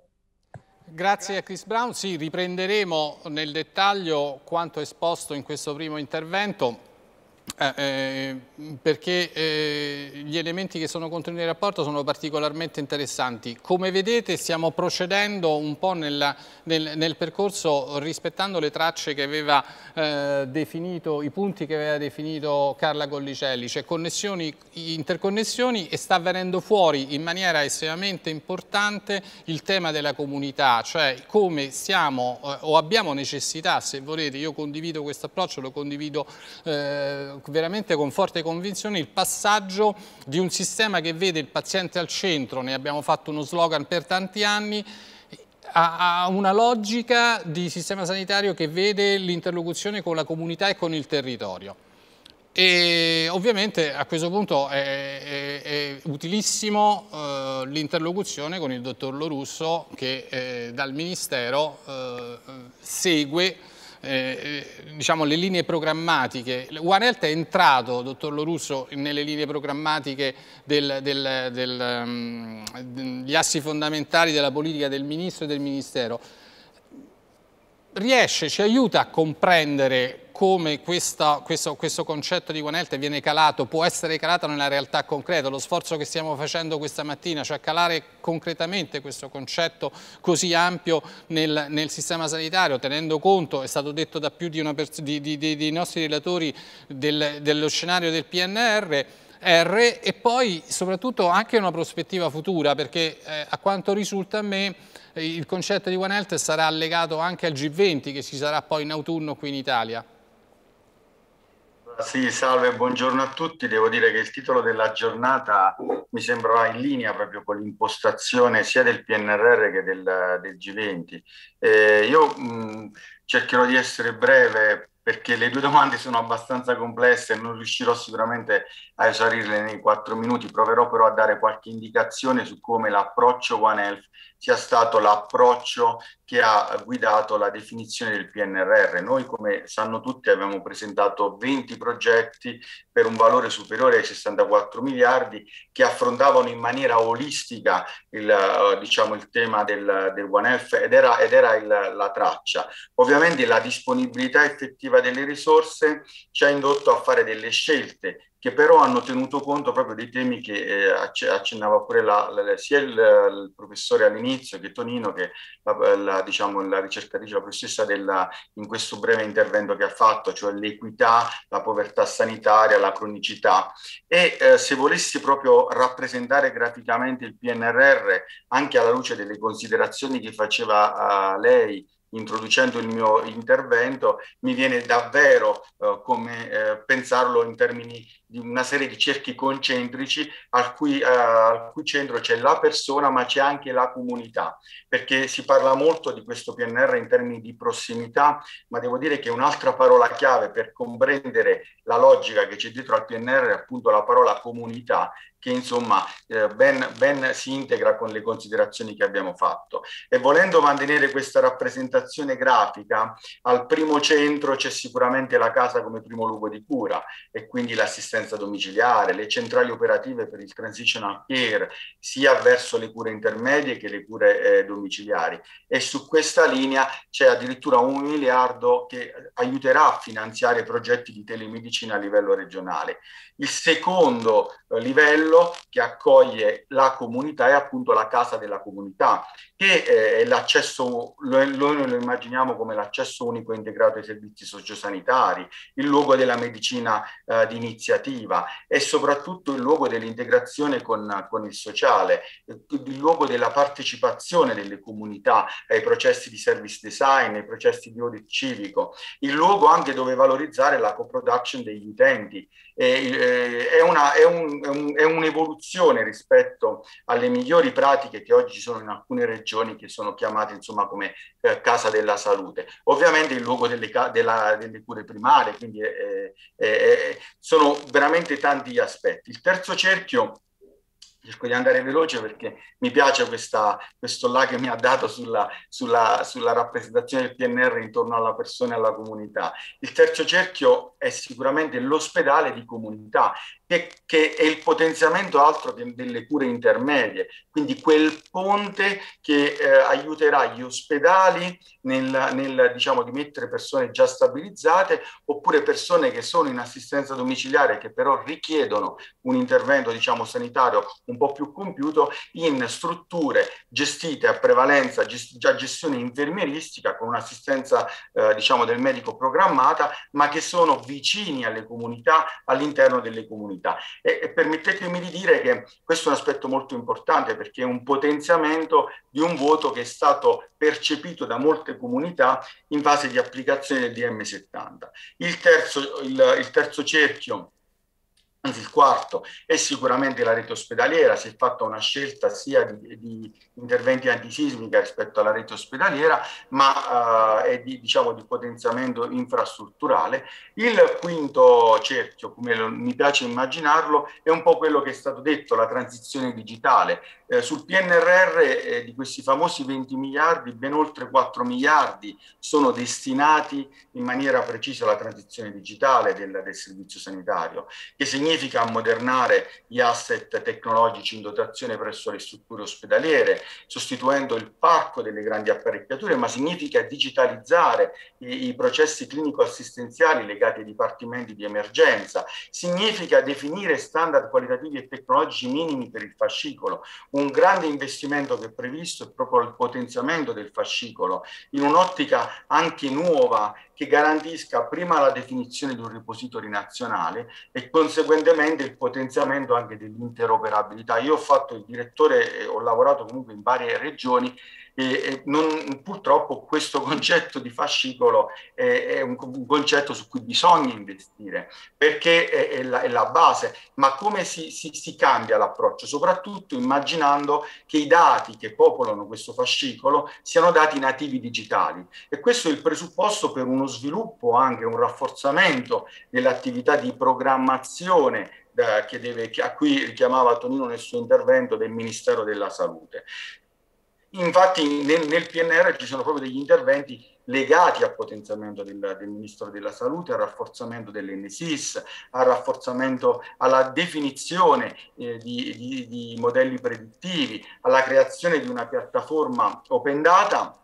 Grazie a Chris Brown. Sì, riprenderemo nel dettaglio quanto esposto in questo primo intervento. Eh, perché eh, gli elementi che sono contenuti nel rapporto sono particolarmente interessanti. Come vedete stiamo procedendo un po' nel, nel, nel percorso rispettando le tracce che aveva eh, definito, i punti che aveva definito Carla Gollicelli, cioè connessioni, interconnessioni e sta venendo fuori in maniera estremamente importante il tema della comunità, cioè come siamo eh, o abbiamo necessità, se volete, io condivido questo approccio, lo condivido eh, veramente con forte convinzione il passaggio di un sistema che vede il paziente al centro, ne abbiamo fatto uno slogan per tanti anni, a una logica di sistema sanitario che vede l'interlocuzione con la comunità e con il territorio. E ovviamente a questo punto è, è, è utilissimo eh, l'interlocuzione con il dottor Lorusso che eh, dal Ministero eh, segue eh, eh, diciamo, le linee programmatiche. One Health è entrato, dottor Lorusso, nelle linee programmatiche degli ehm, assi fondamentali della politica del Ministro e del Ministero riesce, ci aiuta a comprendere come questa, questo, questo, concetto di One Health viene calato, può essere calato nella realtà concreta, lo sforzo che stiamo facendo questa mattina, cioè calare concretamente questo concetto così ampio nel, nel sistema sanitario, tenendo conto, è stato detto da più di, di, di, di dei nostri relatori, del, dello scenario del PNR, R, e poi soprattutto anche una prospettiva futura perché eh, a quanto risulta a me eh, il concetto di One Health sarà legato anche al G20 che si sarà poi in autunno qui in Italia. Sì, salve, buongiorno a tutti. Devo dire che il titolo della giornata mi sembrava in linea proprio con l'impostazione sia del PNRR che del, del G20. Eh, io mh, mm, cercherò di essere breve perché le due domande sono abbastanza complesse e non riuscirò sicuramente a esaurirle nei quattro minuti. Proverò però a dare qualche indicazione su come l'approccio One Health sia stato l'approccio che ha guidato la definizione del PNRR. Noi, come sanno tutti, abbiamo presentato 20 progetti per un valore superiore ai 64 miliardi, che affrontavano in maniera olistica il, eh, diciamo, il tema del, del One Health ed era, ed era il, la traccia. Ovviamente la disponibilità effettiva delle risorse ci ha indotto a fare delle scelte che però hanno tenuto conto proprio dei temi che eh, accennava pure la, la, sia il, il, professore all'inizio che Tonino, che la, diciamo, la, ricercatrice, la professoressa della, in questo breve intervento che ha fatto, cioè l'equità, la povertà sanitaria, alla cronicità e eh, se volessi proprio rappresentare graficamente il PNRR anche alla luce delle considerazioni che faceva eh, lei introducendo il mio intervento, mi viene davvero eh, come eh, pensarlo in termini di una serie di cerchi concentrici al cui, eh, al cui centro c'è la persona ma c'è anche la comunità, perché si parla molto di questo PNR in termini di prossimità, ma devo dire che un'altra parola chiave per comprendere la logica che c'è dietro al PNR è appunto la parola comunità che insomma eh, ben, ben, si integra con le considerazioni che abbiamo fatto. E volendo mantenere questa rappresentazione grafica, al primo centro c'è sicuramente la casa come primo luogo di cura e quindi l'assistenza domiciliare, le centrali operative per il transitional care, sia verso le cure intermedie che le cure eh, domiciliari. E su questa linea c'è addirittura un miliardo che aiuterà a finanziare progetti di telemedicina a livello regionale. Il secondo eh, livello che accoglie la comunità è appunto la casa della comunità che eh, l'accesso, noi lo immaginiamo come l'accesso unico integrato ai servizi sociosanitari, il luogo della medicina eh, di iniziativa e soprattutto il luogo dell'integrazione con, con, il sociale, eh, il luogo della partecipazione delle comunità ai processi di service design, ai processi di audit civico, il luogo anche dove valorizzare la co-production degli utenti. E, eh, è, una, è, un, è un'evoluzione rispetto alle migliori pratiche che oggi ci sono in alcune regioni regioni che sono chiamate insomma come eh, casa della salute. Ovviamente il luogo delle, della, delle cure primarie, quindi eh, eh, eh, sono veramente tanti gli aspetti. Il terzo cerchio cerco di andare veloce perché mi piace questa, questo là che mi ha dato sulla, sulla, sulla, rappresentazione del PNR intorno alla persona e alla comunità. Il terzo cerchio è sicuramente l'ospedale di comunità, che, che è il potenziamento altro che delle cure intermedie, quindi quel ponte che eh, aiuterà gli ospedali nel, nel diciamo, di mettere persone già stabilizzate oppure persone che sono in assistenza domiciliare che però richiedono un intervento diciamo, sanitario un po' più compiuto in strutture gestite a prevalenza, gest- già gestione infermieristica con un'assistenza eh, diciamo del medico programmata, ma che sono vicini alle comunità, all'interno delle comunità. E, e permettetemi di dire che questo è un aspetto molto importante perché è un potenziamento di un vuoto che è stato percepito da molte comunità in fase di applicazione del DM70. Il terzo, il, il terzo cerchio anzi il quarto è sicuramente la rete ospedaliera, si è fatta una scelta sia di, di interventi antisismica rispetto alla rete ospedaliera, ma eh, è di, diciamo, di potenziamento infrastrutturale. Il quinto cerchio, come lo, mi piace immaginarlo, è un po' quello che è stato detto, la transizione digitale, eh, sul PNRR eh, di questi famosi 20 miliardi, ben oltre 4 miliardi sono destinati in maniera precisa alla transizione digitale del, del servizio sanitario, che significa ammodernare gli asset tecnologici in dotazione presso le strutture ospedaliere, sostituendo il parco delle grandi apparecchiature, ma significa digitalizzare i, i processi clinico-assistenziali legati ai dipartimenti di emergenza, significa definire standard qualitativi e tecnologici minimi per il fascicolo, un grande investimento che è previsto è proprio il potenziamento del fascicolo in un'ottica anche nuova che garantisca prima la definizione di un repository nazionale e conseguentemente il potenziamento anche dell'interoperabilità. Io ho fatto il direttore, eh, ho lavorato comunque in varie regioni e, non, purtroppo questo (laughs) concetto di fascicolo è, è un, un, concetto su cui bisogna investire perché è, è, la, è la, base, ma come si, si, si cambia l'approccio? Soprattutto immaginando che i dati che popolano questo fascicolo siano dati nativi digitali e questo è il presupposto per uno sviluppo, anche un rafforzamento dell'attività di programmazione da, eh, che deve, a cui richiamava Tonino nel suo intervento del Ministero della Salute. Infatti nel, nel PNR ci sono proprio degli interventi legati al potenziamento del, del, Ministro della Salute, al rafforzamento dell'NSIS, al rafforzamento, alla definizione eh, di, di, di modelli predittivi, alla creazione di una piattaforma open data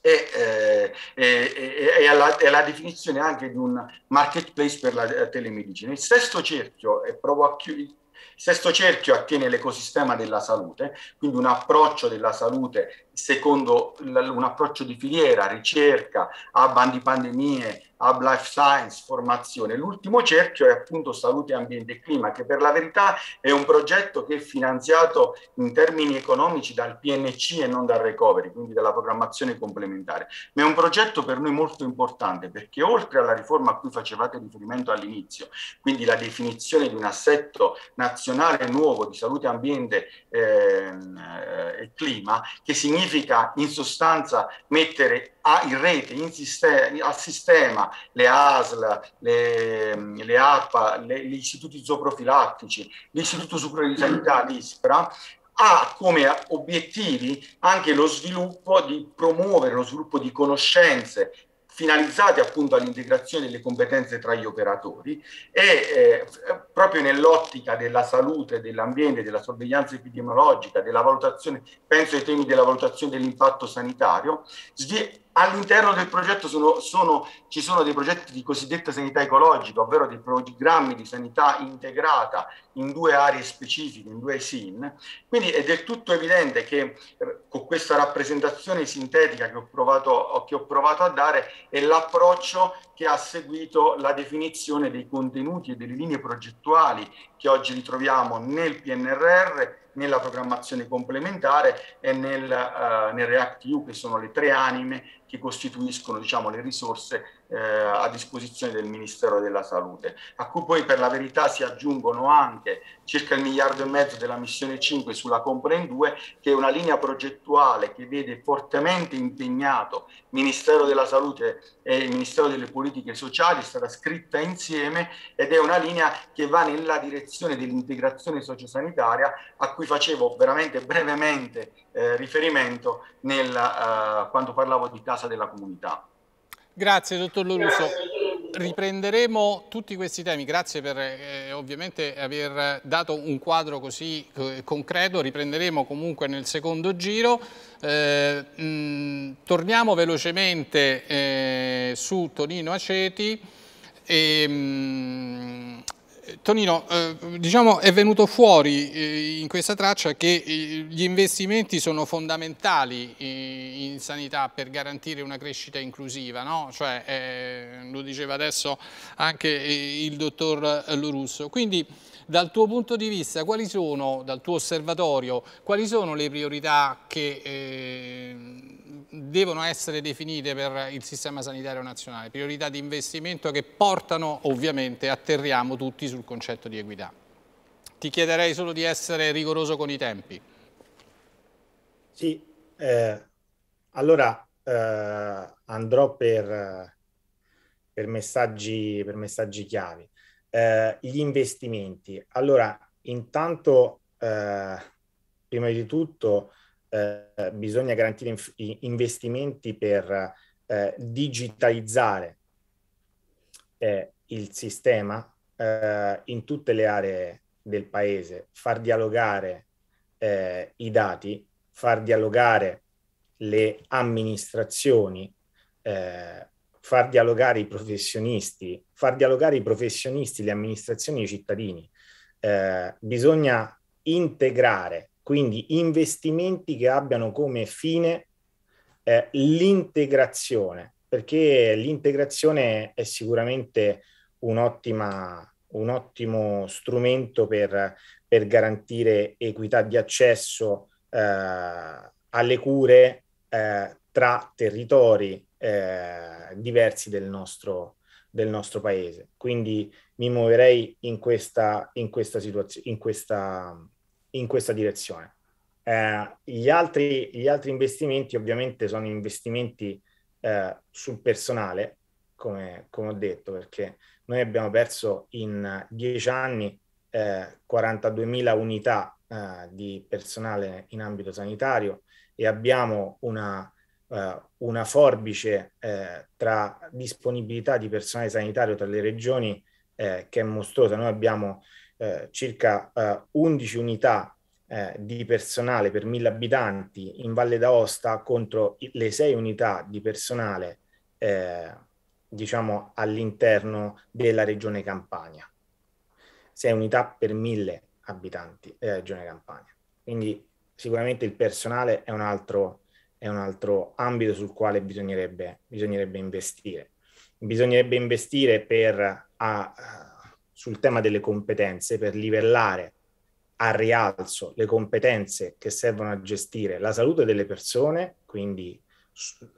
e, eh, e, e, alla, e, alla, definizione anche di un marketplace per la eh, telemedicina. Il sesto cerchio, e provo a chiudere, il sesto cerchio attiene l'ecosistema della salute, quindi un approccio della salute secondo un approccio di filiera, ricerca, hub pandemie, hub life science, formazione. L'ultimo cerchio è appunto salute, ambiente e clima, che per la verità è un progetto che è finanziato in termini economici dal PNC e non dal recovery, quindi dalla programmazione complementare. Ma è un progetto per noi molto importante perché oltre alla riforma a cui facevate riferimento all'inizio, quindi la definizione di un assetto nazionale nuovo di salute, ambiente ehm, eh, e clima, che significa significa in sostanza mettere a, in rete, in sistema, al sistema, le ASL, le, le ARPA, le, gli istituti zooprofilattici, l'Istituto Superiore di Sanità, l'ISPRA, ha come obiettivi anche lo sviluppo di promuovere lo sviluppo di conoscenze finalizzati appunto all'integrazione delle competenze tra gli operatori e eh, proprio nell'ottica della salute, dell'ambiente, della sorveglianza epidemiologica, della valutazione, penso ai temi della valutazione dell'impatto sanitario, all'interno del progetto sono, sono, ci sono dei progetti di cosiddetta sanità ecologica, ovvero dei programmi di sanità integrata in due aree specifiche, in due SIN. Quindi è del tutto evidente che eh, con questa rappresentazione sintetica che ho provato, che ho provato a dare è l'approccio che ha seguito la definizione dei contenuti e delle linee progettuali che oggi ritroviamo nel PNRR nella programmazione complementare e nel, uh, nel react u che sono le tre anime che costituiscono diciamo, le risorse eh, a disposizione del Ministero della Salute, a cui poi per la verità si aggiungono anche circa il miliardo e mezzo della missione 5 sulla Compren 2, che è una linea progettuale che vede fortemente impegnato il Ministero della Salute e il Ministero delle Politiche Sociali, è stata scritta insieme ed è una linea che va nella direzione dell'integrazione sociosanitaria a cui facevo veramente brevemente eh, riferimento nel, eh, quando parlavo di casa della comunità. Grazie dottor Loruso. Riprenderemo tutti questi temi, grazie per eh, ovviamente aver dato un quadro così eh, concreto, riprenderemo comunque nel secondo giro. Eh, mh, mm, torniamo velocemente eh, su Tonino Aceti. E, ehm, mh, Tonino, eh, diciamo è venuto fuori eh, in questa traccia che eh, gli investimenti sono fondamentali in sanità per garantire una crescita inclusiva, no? cioè, lo diceva adesso anche il dottor Lorusso. Quindi dal tuo punto di vista, quali sono, dal tuo osservatorio, quali sono le priorità che devono essere definite per il sistema sanitario nazionale, priorità di investimento che portano ovviamente, atterriamo tutti sul concetto di equità. Ti chiederei solo di essere rigoroso con i tempi. Sì, eh, allora eh, andrò per, per, messaggi, per, messaggi, chiavi. Eh, gli investimenti. Allora, intanto, eh, prima di tutto, eh, bisogna garantire inf- investimenti per eh, digitalizzare eh, il sistema eh, in tutte le aree del paese, far dialogare eh, i dati, far dialogare le amministrazioni, eh, far dialogare i professionisti, far dialogare i professionisti, le amministrazioni e i cittadini. bisogna integrare quindi investimenti che abbiano come fine eh, l'integrazione, perché l'integrazione è sicuramente un'ottima un ottimo strumento per, per, garantire equità di accesso eh, alle cure eh, tra territori eh, diversi del nostro, del nostro, paese. Quindi mi muoverei in questa, in questa situazione, in questa in questa direzione. Eh, gli, altri, gli, altri, investimenti ovviamente sono investimenti eh, sul personale, come, come, ho detto, perché noi abbiamo perso in 10 anni eh, 42.000 unità eh, di personale in ambito sanitario e abbiamo una, eh, una forbice eh, tra disponibilità di personale sanitario tra le regioni che è mostruosa. Noi abbiamo eh, circa eh, 11 unità eh, di personale per 1000 abitanti in Valle d'Aosta contro le 6 unità di personale eh, diciamo all'interno della regione Campania. 6 unità per 1000 abitanti della regione Campania. Quindi sicuramente il personale è un altro, è un altro ambito sul quale bisognerebbe, bisognerebbe investire. Bisognerebbe investire per a, sul tema delle competenze per livellare a rialzo le competenze che servono a gestire la salute delle persone, quindi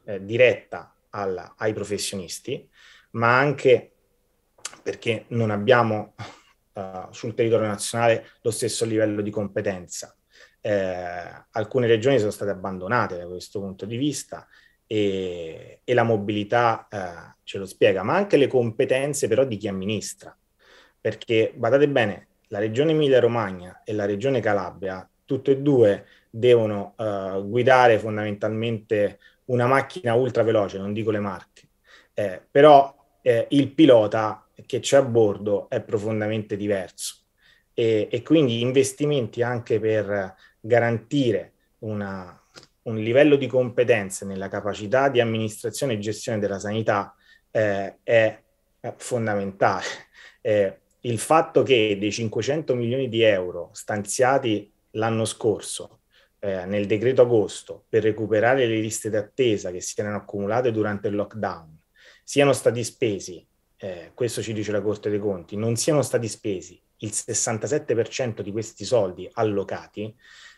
eh, diretta alla, ai professionisti, ma anche perché non abbiamo uh, sul territorio nazionale lo stesso livello di competenza. Eh, alcune regioni sono state abbandonate da questo punto di vista e, e la mobilità eh, ce lo spiega, ma anche le competenze però di chi amministra perché badate bene, la regione Emilia-Romagna e la regione Calabria, tutte e due devono eh, guidare fondamentalmente una macchina ultra veloce, non dico le marche, eh, però eh, il pilota che c'è a bordo è profondamente diverso e, e quindi investimenti anche per garantire una, un livello di competenze nella capacità di amministrazione e gestione della sanità eh, è eh, fondamentale. (laughs) Eh, il fatto che dei 500 milioni di euro stanziati l'anno scorso eh, nel decreto agosto per recuperare le liste d'attesa che si erano accumulate durante il lockdown siano stati spesi, eh, questo ci dice la Corte dei Conti, non siano stati spesi il 67% di questi soldi allocati,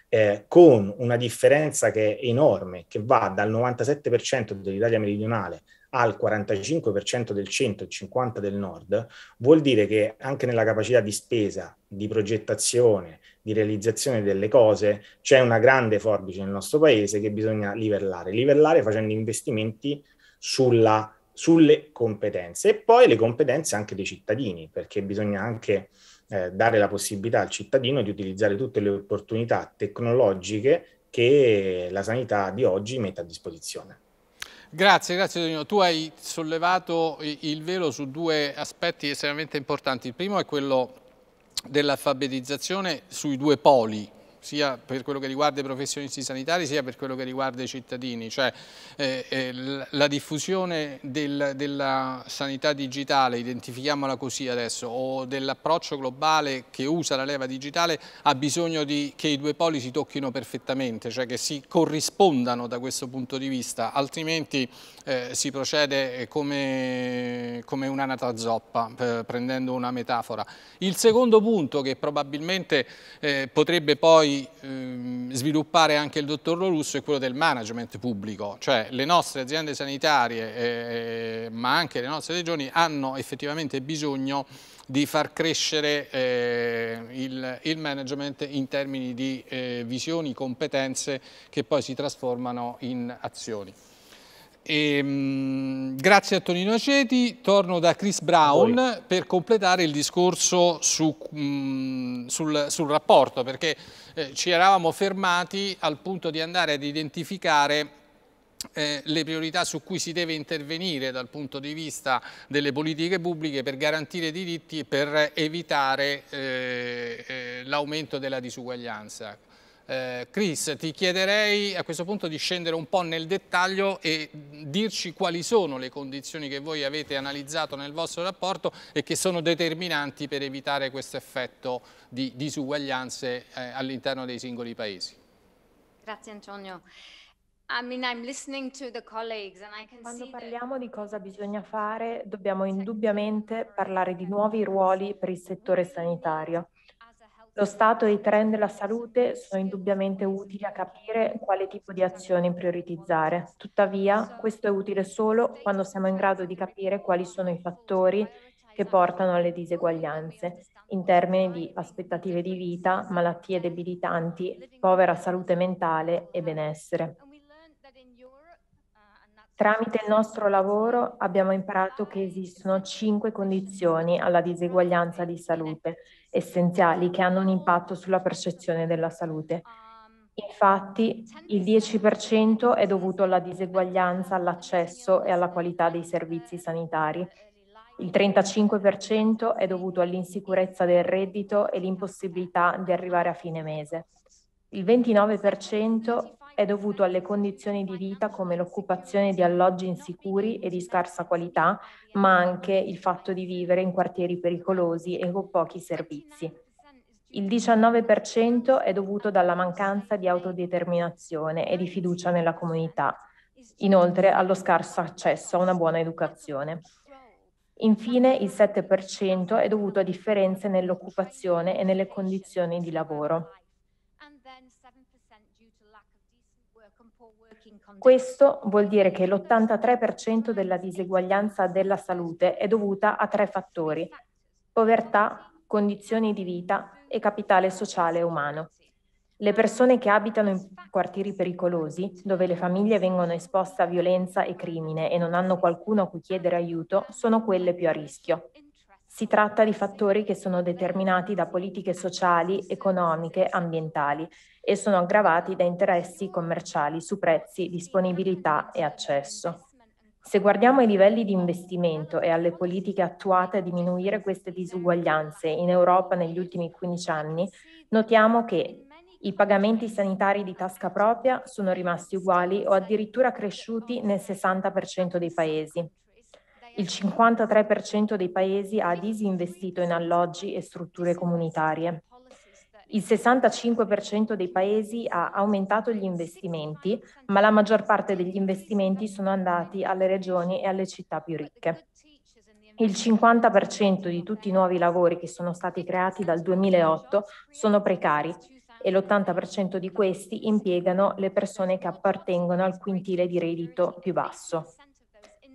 eh, con una differenza che è enorme, che va dal 97% dell'Italia meridionale ha il 45% del centro e il 50% del nord, vuol dire che anche nella capacità di spesa, di progettazione, di realizzazione delle cose, c'è una grande forbice nel nostro paese che bisogna livellare. Livellare facendo investimenti sulla, sulle competenze e poi le competenze anche dei cittadini, perché bisogna anche... Eh, dare la possibilità al cittadino di utilizzare tutte le opportunità tecnologiche che la sanità di oggi mette a disposizione. Grazie, grazie Tonino. Tu hai sollevato il velo su due aspetti estremamente importanti. Il primo è quello dell'alfabetizzazione sui due poli sia per quello che riguarda i professionisti sanitari sia per quello che riguarda i cittadini, cioè eh, eh, la diffusione del, della sanità digitale, identifichiamola così adesso, o dell'approccio globale che usa la leva digitale ha bisogno di, che i due poli si tocchino perfettamente, cioè che si corrispondano da questo punto di vista, altrimenti eh, si procede eh, come, come un'anatra zoppa, eh, prendendo una metafora. Il secondo punto che probabilmente eh, potrebbe poi Ehm, sviluppare anche il dottor Lorusso è quello del management pubblico, cioè le nostre aziende sanitarie eh, ma anche le nostre regioni hanno effettivamente bisogno di far crescere eh, il, il, management in termini di eh, visioni, competenze che poi si trasformano in azioni. E, ehm, mh, grazie a Tonino Aceti, torno da Chris Brown per completare il discorso su, mh, mm, sul, sul, rapporto, perché eh, ci eravamo fermati al punto di andare ad identificare eh, le priorità su cui si deve intervenire dal punto di vista delle politiche pubbliche per garantire diritti e per evitare eh, eh l'aumento della disuguaglianza. Eh, Chris, ti chiederei a questo punto di scendere un po' nel dettaglio e dirci quali sono le condizioni che voi avete analizzato nel vostro rapporto e che sono determinanti per evitare questo effetto di disuguaglianze eh, all'interno dei singoli paesi. Grazie Antonio. I mean, Quando parliamo di cosa bisogna fare, dobbiamo indubbiamente parlare di nuovi ruoli per il settore sanitario. Lo Stato e i trend della salute sono indubbiamente utili a capire quale tipo di azioni prioritizzare. Tuttavia, questo è utile solo quando siamo in grado di capire quali sono i fattori che portano alle diseguaglianze in termini di aspettative di vita, malattie debilitanti, povera salute mentale e benessere. Tramite il nostro lavoro abbiamo imparato che esistono cinque condizioni alla diseguaglianza di salute essenziali che hanno un impatto sulla percezione della salute. Infatti il 10% è dovuto alla diseguaglianza all'accesso e alla qualità dei servizi sanitari. Il 35% è dovuto all'insicurezza del reddito e l'impossibilità di arrivare a fine mese. Il 29% è dovuto alle condizioni di vita come l'occupazione di alloggi insicuri e di scarsa qualità, ma anche il fatto di vivere in quartieri pericolosi e con pochi servizi. Il 19% è dovuto alla mancanza di autodeterminazione e di fiducia nella comunità, inoltre allo scarso accesso a una buona educazione. Infine il 7% è dovuto a differenze nell'occupazione e nelle condizioni di lavoro. Questo vuol dire che l'83% della diseguaglianza della salute è dovuta a tre fattori, povertà, condizioni di vita e capitale sociale umano. Le persone che abitano in quartieri pericolosi, dove le famiglie vengono esposte a violenza e crimine e non hanno qualcuno a cui chiedere aiuto, sono quelle più a rischio. Si tratta di fattori che sono determinati da politiche sociali, economiche, ambientali e sono aggravati da interessi commerciali su prezzi, disponibilità e accesso. Se guardiamo ai livelli di investimento e alle politiche attuate a diminuire queste disuguaglianze in Europa negli ultimi 15 anni, notiamo che i pagamenti sanitari di tasca propria sono rimasti uguali o addirittura cresciuti nel 60% dei paesi il 53% dei paesi ha disinvestito in alloggi e strutture comunitarie. Il 65% dei paesi ha aumentato gli investimenti, ma la maggior parte degli investimenti sono andati alle regioni e alle città più ricche. Il 50% di tutti i nuovi lavori che sono stati creati dal 2008 sono precari e l'80% di questi impiegano le persone che appartengono al quintile di reddito più basso.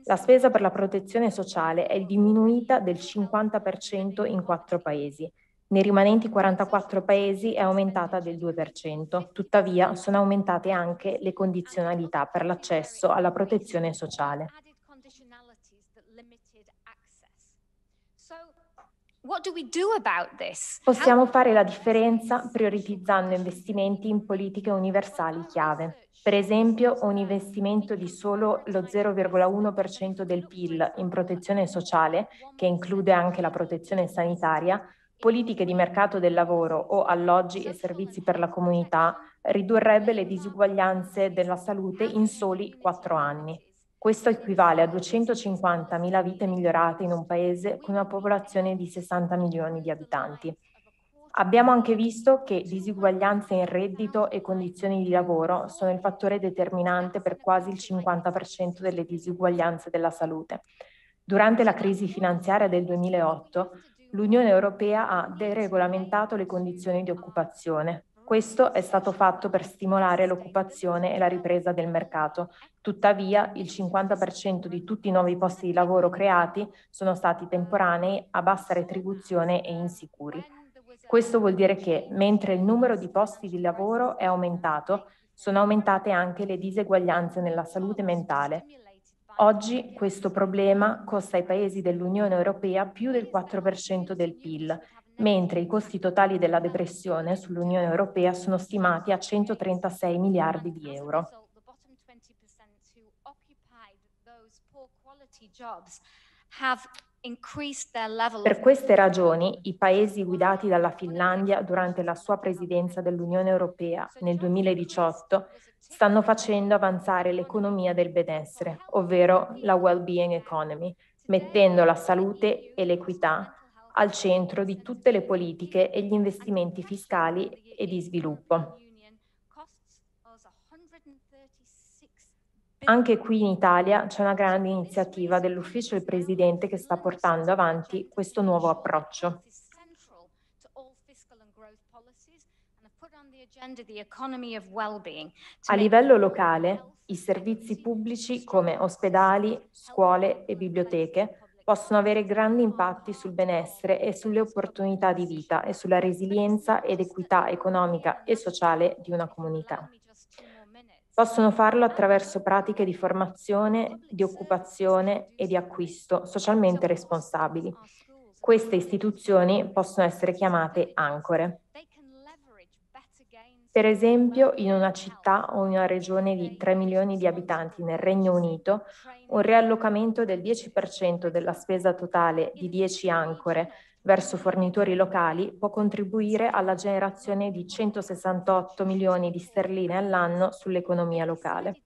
La spesa per la protezione sociale è diminuita del 50% in quattro paesi. Nei rimanenti 44 paesi è aumentata del 2%. Tuttavia sono aumentate anche le condizionalità per l'accesso alla protezione sociale. Possiamo fare la differenza prioritizzando investimenti in politiche universali chiave. Per esempio, un investimento di solo lo 0,1% del PIL in protezione sociale, che include anche la protezione sanitaria, politiche di mercato del lavoro o alloggi e servizi per la comunità, ridurrebbe le disuguaglianze della salute in soli quattro anni. Questo equivale a 250.000 vite migliorate in un paese con una popolazione di 60 milioni di abitanti. Abbiamo anche visto che disuguaglianze in reddito e condizioni di lavoro sono il fattore determinante per quasi il 50% delle disuguaglianze della salute. Durante la crisi finanziaria del 2008, l'Unione Europea ha deregolamentato le condizioni di occupazione, questo è stato fatto per stimolare l'occupazione e la ripresa del mercato. Tuttavia, il 50% di tutti i nuovi posti di lavoro creati sono stati temporanei, a bassa retribuzione e insicuri. Questo vuol dire che, mentre il numero di posti di lavoro è aumentato, sono aumentate anche le diseguaglianze nella salute mentale. Oggi questo problema costa ai paesi dell'Unione Europea più del 4% del PIL mentre i costi totali della depressione sull'Unione Europea sono stimati a 136 miliardi di euro. Per queste ragioni, i paesi guidati dalla Finlandia durante la sua presidenza dell'Unione Europea nel 2018 stanno facendo avanzare l'economia del benessere, ovvero la well-being economy, mettendo la salute e l'equità al centro di tutte le politiche e gli investimenti fiscali e di sviluppo. Anche qui in Italia c'è una grande iniziativa dell'ufficio del Presidente che sta portando avanti questo nuovo approccio. A livello locale, i servizi pubblici come ospedali, scuole e biblioteche possono avere grandi impatti sul benessere e sulle opportunità di vita e sulla resilienza ed equità economica e sociale di una comunità. Possono farlo attraverso pratiche di formazione, di occupazione e di acquisto socialmente responsabili. Queste istituzioni possono essere chiamate ancore. Per esempio, in una città o in una regione di 3 milioni di abitanti nel Regno Unito, un riallocamento del 10% della spesa totale di 10 ancore verso fornitori locali può contribuire alla generazione di 168 milioni di sterline all'anno sull'economia locale.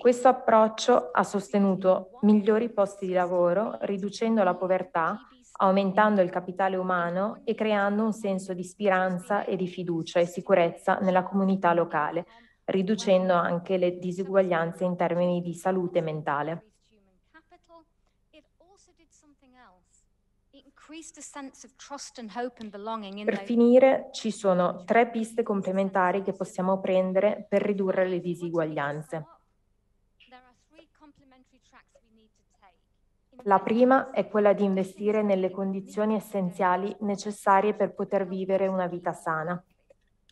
Questo approccio ha sostenuto migliori posti di lavoro, riducendo la povertà aumentando il capitale umano e creando un senso di speranza e di fiducia e sicurezza nella comunità locale, riducendo anche le diseguaglianze in termini di salute mentale. Per finire, ci sono tre piste complementari che possiamo prendere per ridurre le diseguaglianze. La prima è quella di investire nelle condizioni essenziali necessarie per poter vivere una vita sana.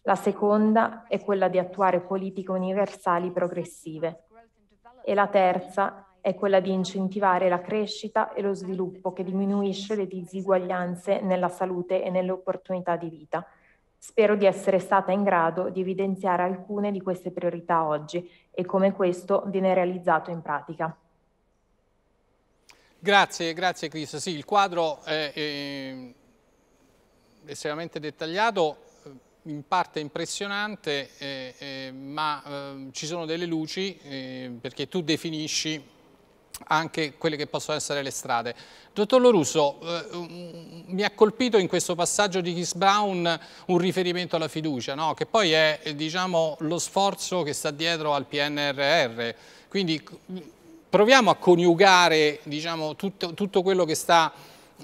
La seconda è quella di attuare politiche universali progressive. E la terza è quella di incentivare la crescita e lo sviluppo che diminuisce le disuguaglianze nella salute e nelle opportunità di vita. Spero di essere stata in grado di evidenziare alcune di queste priorità oggi e come questo viene realizzato in pratica. Grazie, grazie Chris. Sì, il quadro è, è estremamente dettagliato, eh, in parte impressionante, eh, eh, ma eh, ci sono delle luci eh, perché tu definisci anche quelle che possono essere le strade. Dottor Lorusso, eh, mi ha colpito in questo passaggio di Chris Brown un riferimento alla fiducia, no? che poi è diciamo, lo sforzo che sta dietro al PNRR. Quindi proviamo a coniugare diciamo, tutto, tutto, quello che sta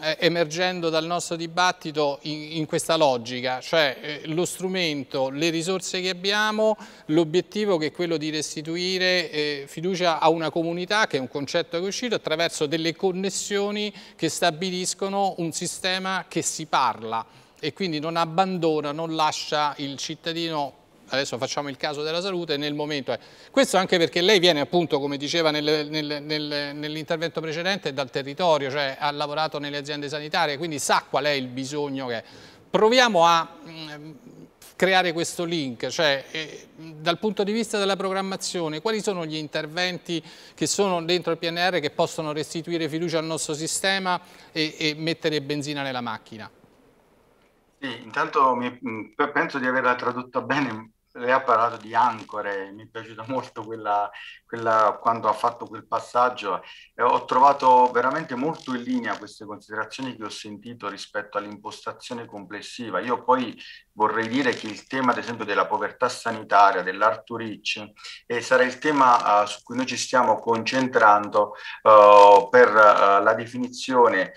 eh, emergendo dal nostro dibattito in, in questa logica, cioè eh, lo strumento, le risorse che abbiamo, l'obiettivo che è quello di restituire eh, fiducia a una comunità, che è un concetto che è uscito, attraverso delle connessioni che stabiliscono un sistema che si parla e quindi non abbandona, non lascia il cittadino adesso facciamo il caso della salute, nel momento è. Eh. Questo anche perché lei viene appunto, come diceva nel, nel, nel, nell'intervento precedente, dal territorio, cioè ha lavorato nelle aziende sanitarie, quindi sa qual è il bisogno che è. Proviamo a mh, mm, creare questo link, cioè eh, dal punto di vista della programmazione, quali sono gli interventi che sono dentro il PNR che possono restituire fiducia al nostro sistema e, e mettere benzina nella macchina? Sì, intanto mi, mm, penso di averla tradotta bene lei ha parlato di ancore, mi è piaciuta molto quella, quella, quando ha fatto quel passaggio. Eh, ho trovato veramente molto in linea queste considerazioni che ho sentito rispetto all'impostazione complessiva. Io poi vorrei dire che il tema, ad esempio, della povertà sanitaria, dell'Arthur Rich, eh, sarà il tema eh, su cui noi ci stiamo concentrando eh, per eh, la definizione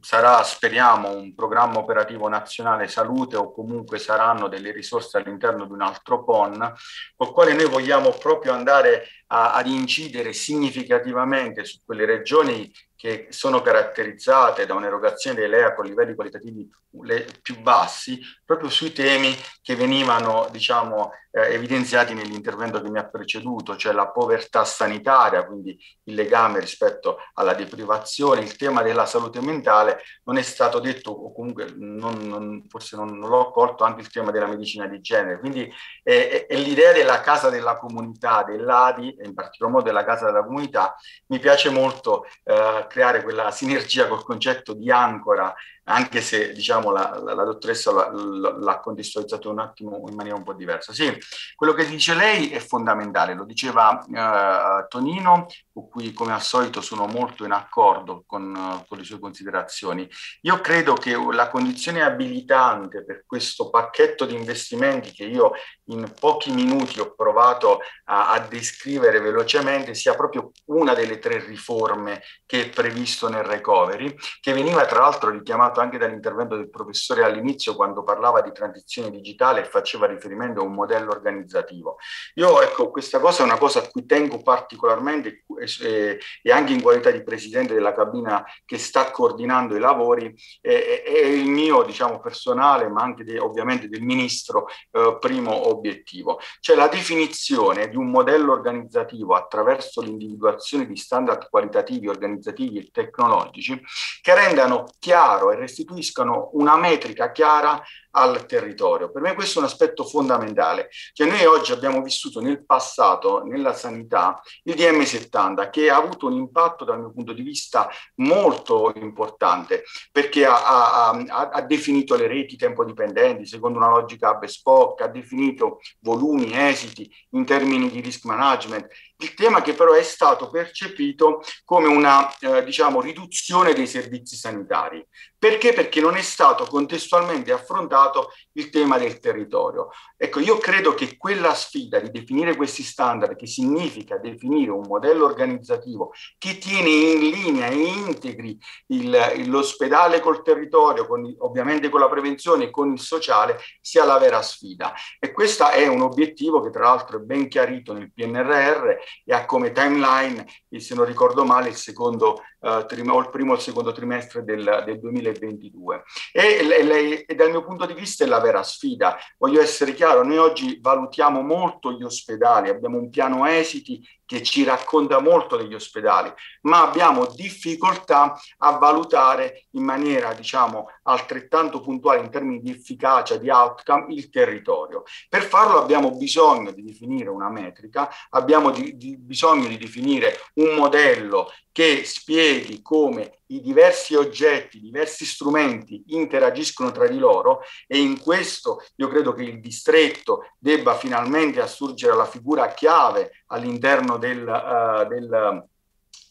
sarà, speriamo, un programma operativo nazionale salute o comunque saranno delle risorse all'interno di un altro PON, col quale noi vogliamo proprio andare a, ad incidere significativamente su quelle regioni che sono caratterizzate da un'erogazione dei LEA con livelli qualitativi più bassi, proprio sui temi che venivano diciamo, eh, evidenziati nell'intervento che mi ha preceduto, cioè la povertà sanitaria, quindi il legame rispetto alla deprivazione, il tema della salute mentale, non è stato detto, o comunque non, non, forse non, non l'ho colto, anche il tema della medicina di genere. Quindi eh, eh, l'idea della casa della comunità, dell'ADI, in particolar modo della casa della comunità, mi piace molto eh, creare quella sinergia col concetto di ancora anche se diciamo la, la, la dottoressa l'ha contestualizzato un attimo in maniera un po' diversa. Sì, quello che dice lei è fondamentale, lo diceva eh, Tonino, con cui come al solito sono molto in accordo con, con le sue considerazioni. Io credo che la condizione abilitante per questo pacchetto di investimenti che io in pochi minuti ho provato a, a descrivere velocemente sia proprio una delle tre riforme che è previsto nel recovery, che veniva tra l'altro richiamato attratto anche dall'intervento del professore all'inizio quando parlava di transizione digitale e faceva riferimento a un modello organizzativo. Io, ecco, questa cosa è una cosa a cui tengo particolarmente e, e anche in qualità di presidente della cabina che sta coordinando i lavori, e, è il mio, diciamo, personale, ma anche de, ovviamente del ministro, eh, primo obiettivo. Cioè la definizione di un modello organizzativo attraverso l'individuazione di standard qualitativi, organizzativi e tecnologici che rendano chiaro e restituiscano una metrica chiara al territorio. Per me questo è un aspetto fondamentale. Cioè noi oggi abbiamo vissuto nel passato, nella sanità, il DM70 che ha avuto un impatto dal mio punto di vista molto importante perché ha, ha, ha definito le reti tempo dipendenti secondo una logica hub ha definito volumi, esiti in termini di risk management. Il tema che però è stato percepito come una eh, diciamo, riduzione dei servizi sanitari. Perché? Perché non è stato contestualmente affrontato affrontato il tema del territorio. Ecco, io credo che quella sfida di definire questi standard, che significa definire un modello organizzativo che tiene in linea e integri il, l'ospedale col territorio, con, ovviamente con la prevenzione e con il sociale, sia la vera sfida. E questo è un obiettivo che tra l'altro è ben chiarito nel PNRR e ha come timeline, se non ricordo male, il secondo eh, trim- o il primo o il secondo trimestre del, del 2022. E, e, e, dal mio punto di vista è la vera sfida. Voglio essere chiaro, noi oggi valutiamo molto gli ospedali, abbiamo un piano esiti che ci racconta molto degli ospedali, ma abbiamo difficoltà a valutare in maniera, diciamo, altrettanto puntuale in termini di efficacia, di outcome, il territorio. Per farlo abbiamo bisogno di definire una metrica, abbiamo di, di bisogno di definire un modello che spieghi come i diversi oggetti, i diversi strumenti interagiscono tra di loro e in questo io credo che il distretto debba finalmente assurgere la figura chiave all'interno del, uh, del,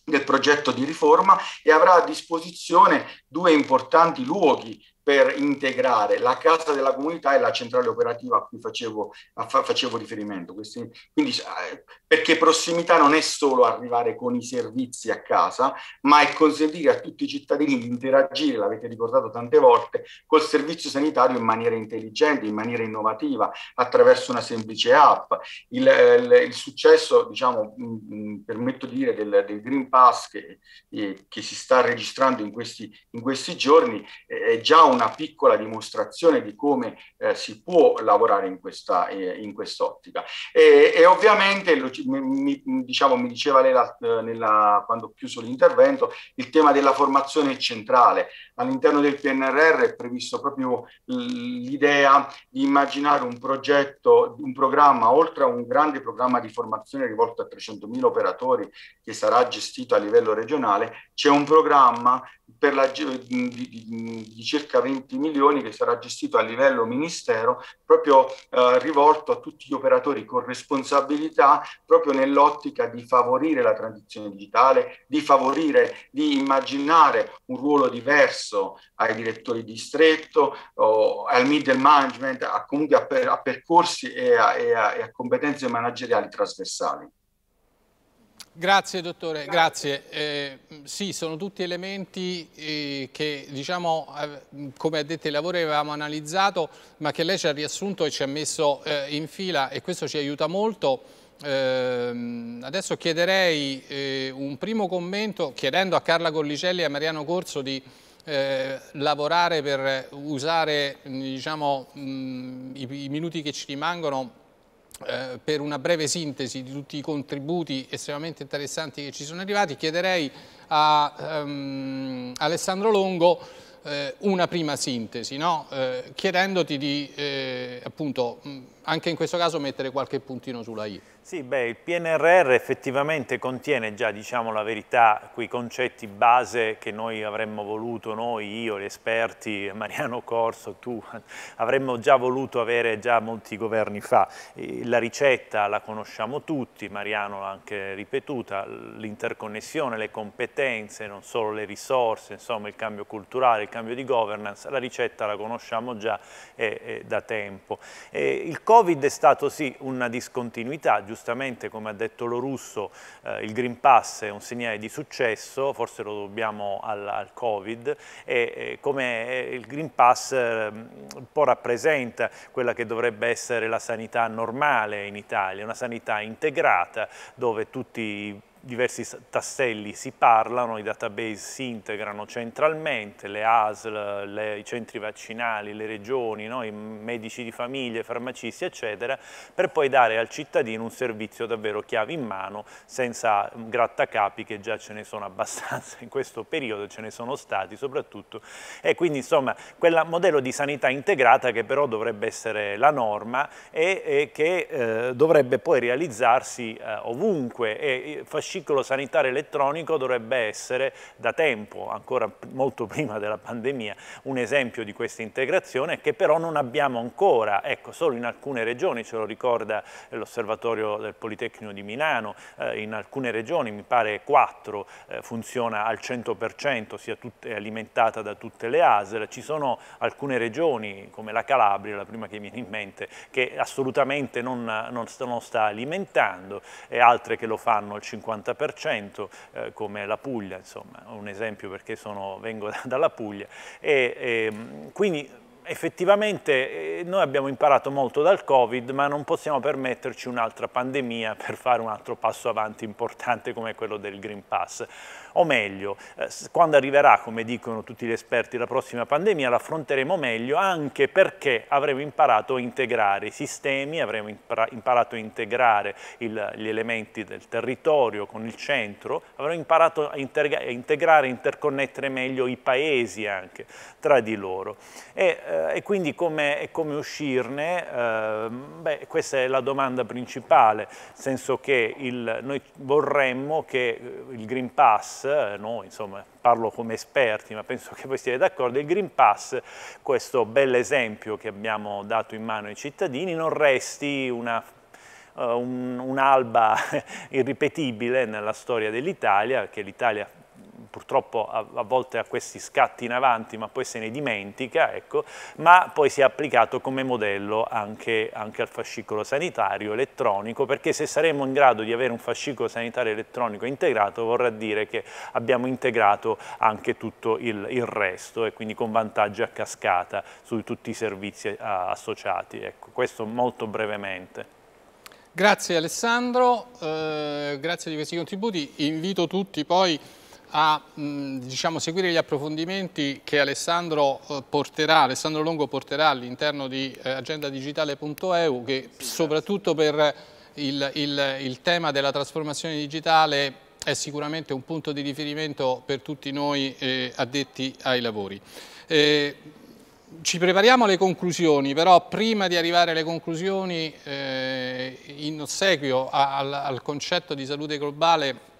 del progetto di riforma e avrà a disposizione due importanti luoghi per integrare la casa della comunità e la centrale operativa a cui facevo, a fa, facevo riferimento. Questi, quindi, eh, perché prossimità non è solo arrivare con i servizi a casa, ma è consentire a tutti i cittadini di interagire, l'avete ricordato tante volte, col servizio sanitario in maniera intelligente, in maniera innovativa, attraverso una semplice app. Il, il, il successo, diciamo, mh, mm, mm, permetto di dire, del, del Green Pass che, eh, che, si sta registrando in questi, in questi giorni eh, è già un una piccola dimostrazione di come eh, si può lavorare in, questa, eh, in quest'ottica. E, e ovviamente, lo, mi, diciamo, mi diceva lei la, eh, nella, quando ho chiuso l'intervento, il tema della formazione è centrale. All'interno del PNRR è previsto proprio l'idea di immaginare un progetto, un programma, oltre a un grande programma di formazione rivolto a 300.000 operatori che sarà gestito a livello regionale, c'è un programma per la, di, di, di circa 20 milioni che sarà gestito a livello ministero, proprio eh, rivolto a tutti gli operatori con responsabilità, proprio nell'ottica di favorire la transizione digitale, di favorire, di immaginare un ruolo diverso ai direttori di distretto, o al middle management, a, comunque a, per, a percorsi e a, e, a, e a competenze manageriali trasversali. Grazie dottore, grazie. Eh, sì, sono tutti elementi eh, che diciamo, eh, come ha detto i lavori avevamo analizzato, ma che lei ci ha riassunto e ci ha messo eh, in fila e questo ci aiuta molto. Ehm, adesso chiederei eh, un primo commento chiedendo a Carla Gollicelli e a Mariano Corso di eh, lavorare per usare diciamo, mh, mm, i, i minuti che ci rimangono eh, per una breve sintesi di tutti i contributi estremamente interessanti che ci sono arrivati, chiederei a ehm, Alessandro Longo eh, una prima sintesi, no? eh, chiedendoti di eh, appunto anche in questo caso mettere qualche puntino sulla I. Sì, beh, il PNRR effettivamente contiene già, diciamo la verità, quei concetti base che noi avremmo voluto, noi, io, gli esperti, (laughs) Mariano Corso, tu, (laughs) avremmo già voluto avere già molti governi fa. La ricetta la conosciamo tutti, Mariano l'ha anche ripetuta, l'interconnessione, le competenze, non solo le risorse, insomma il cambio culturale, il cambio di governance, la ricetta la conosciamo già eh, eh, da tempo. Eh, il Covid è stato sì una discontinuità, giustamente come ha detto lo russo eh, il Green Pass è un segnale di successo, forse lo dobbiamo al, al Covid, e eh, come eh, il Green Pass ehm, un po' rappresenta quella che dovrebbe essere la sanità normale in Italia, una sanità integrata dove tutti i diversi tasselli si parlano, i database si integrano centralmente, le ASL, le, i centri vaccinali, le regioni, no? i medici di famiglia, i farmacisti, eccetera, per poi dare al cittadino un servizio davvero chiave in mano, senza grattacapi che già ce ne sono abbastanza in questo periodo, ce ne sono stati soprattutto, e quindi insomma quel modello di sanità integrata che però dovrebbe essere la norma e, e che eh, dovrebbe poi realizzarsi eh, ovunque e, e ciclo sanitario elettronico dovrebbe essere da tempo, ancora molto (laughs) prima della pandemia, un esempio di questa integrazione che però non abbiamo ancora, ecco, solo in alcune regioni, ce lo ricorda eh, l'osservatorio del Politecnico di Milano, eh, in alcune regioni, mi pare 4, eh, funziona al 100%, sia tut- alimentata da tutte le ASL, ci sono alcune regioni come la Calabria, la prima che mi viene in mente, che assolutamente non, non, non sta alimentando e altre che lo fanno al 50%. 90%, eh, come la Puglia, insomma, un esempio perché sono, vengo (laughs) dalla Puglia. E, e, ehm, quindi effettivamente eh, noi abbiamo imparato molto dal Covid, ma non possiamo permetterci un'altra pandemia per fare un altro passo avanti importante come quello del Green Pass o meglio, eh, quando arriverà, come dicono tutti gli esperti, la prossima pandemia, l'affronteremo meglio anche perché avremo imparato a integrare i sistemi, avremo impara imparato a integrare il, gli elementi del territorio con il centro, avremo imparato a, a integrare, interconnettere meglio i paesi anche tra di loro. E, eh, e quindi come, come uscirne? Eh, beh, questa è la domanda principale, nel senso che il, noi vorremmo che eh, il Green Pass eh, noi insomma parlo come esperti ma penso che voi siete d'accordo, il Green Pass, questo bel esempio che abbiamo dato in mano ai cittadini, non resti una eh, un'alba (laughs) irripetibile nella storia dell'Italia, che l'Italia purtroppo a, a, volte ha questi scatti in avanti ma poi se ne dimentica, ecco, ma poi si è applicato come modello anche, anche al fascicolo sanitario elettronico perché se saremo in grado di avere un fascicolo sanitario elettronico integrato vorrà dire che abbiamo integrato anche tutto il, il resto e quindi con vantaggi a cascata su tutti i servizi a, associati. Ecco, questo molto brevemente. Grazie Alessandro, eh, grazie di questi contributi, invito tutti poi a mh, diciamo, seguire gli approfondimenti che Alessandro, eh, porterà, Alessandro Longo porterà all'interno di eh, agendadigitale.eu che sì, soprattutto per il, il, il tema della trasformazione digitale è sicuramente un punto di riferimento per tutti noi eh, addetti ai lavori. Eh, ci prepariamo alle conclusioni, però prima di arrivare alle conclusioni, eh, in ossequio al, al concetto di salute globale,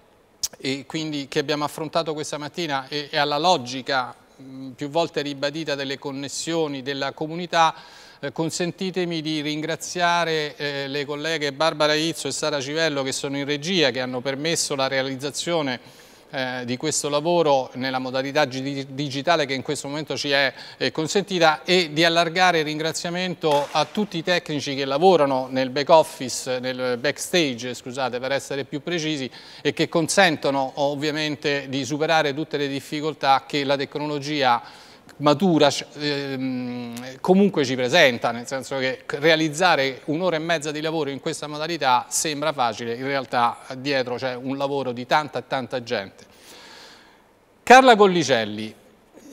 e quindi che abbiamo affrontato questa mattina e, e alla logica mh, mm, più volte ribadita delle connessioni della comunità, eh, consentitemi di ringraziare eh, le colleghe Barbara Izzo e Sara Civello che sono in regia, che hanno permesso la realizzazione eh, di questo lavoro nella modalità digitale che in questo momento ci è consentita e di allargare il ringraziamento a tutti i tecnici che lavorano nel back office, nel backstage scusate per essere più precisi e che consentono ovviamente di superare tutte le difficoltà che la tecnologia matura ehm, comunque ci presenta, nel senso che realizzare un'ora e mezza di lavoro in questa modalità sembra facile, in realtà dietro c'è un lavoro di tanta e tanta gente. Carla Collicelli,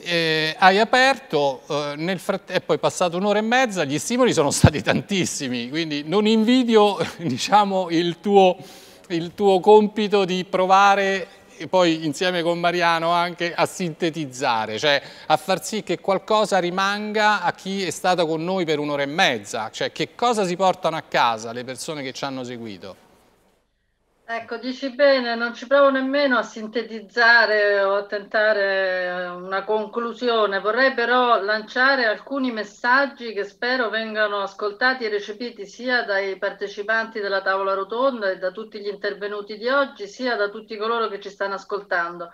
eh, hai aperto, eh, è poi passato un'ora e mezza, gli stimoli sono stati tantissimi, quindi non invidio (laughs) diciamo, il, tuo, il tuo compito di provare poi insieme con Mariano anche a sintetizzare, cioè a far sì che qualcosa rimanga a chi è stato con noi per un'ora e mezza, cioè che cosa si portano a casa le persone che ci hanno seguito? Ecco, dici bene, non ci provo nemmeno a sintetizzare o a tentare una conclusione, vorrei però lanciare alcuni messaggi che spero vengano ascoltati e recepiti sia dai partecipanti della tavola rotonda e da tutti gli intervenuti di oggi, sia da tutti coloro che ci stanno ascoltando.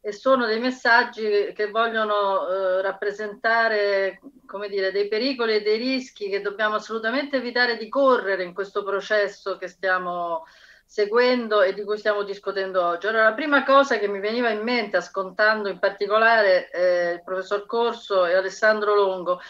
E sono dei messaggi che vogliono eh, rappresentare, come dire, dei pericoli e dei rischi che dobbiamo assolutamente evitare di correre in questo processo che stiamo seguendo e di cui stiamo discutendo oggi. Allora, la prima cosa che mi veniva in mente, ascoltando in particolare eh, il professor Corso e Alessandro Longo,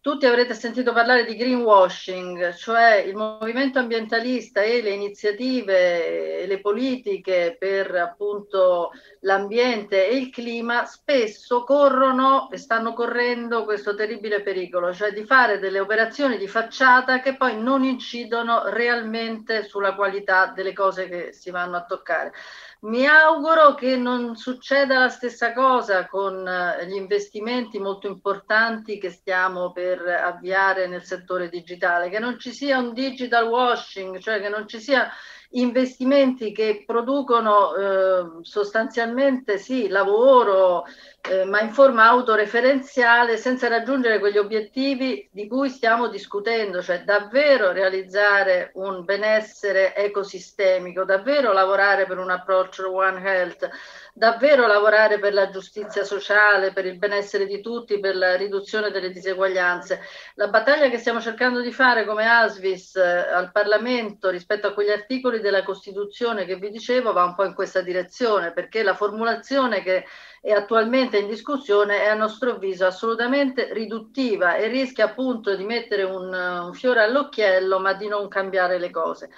tutti avrete sentito parlare di greenwashing, cioè il movimento ambientalista e le iniziative e le politiche per appunto l'ambiente e il clima spesso corrono e stanno correndo questo terribile pericolo, cioè di fare delle operazioni di facciata che poi non incidono realmente sulla qualità delle cose che si vanno a toccare. Mi auguro che non succeda la stessa cosa con eh, gli investimenti molto importanti che stiamo per avviare nel settore digitale, che non ci sia un digital washing, cioè che non ci sia investimenti che producono eh, sostanzialmente sì, lavoro, eh, ma in forma autoreferenziale, senza raggiungere quegli obiettivi di cui stiamo discutendo, cioè davvero realizzare un benessere ecosistemico, davvero lavorare per un approccio One Health, davvero lavorare per la giustizia sociale, per il benessere di tutti, per la riduzione delle diseguaglianze. La battaglia che stiamo cercando di fare come ASVIS eh, al Parlamento rispetto a quegli articoli della Costituzione che vi dicevo va un po' in questa direzione, perché la formulazione che è attualmente in discussione è a nostro avviso assolutamente riduttiva e rischia appunto di mettere un, un fiore all'occhiello ma di non cambiare le cose.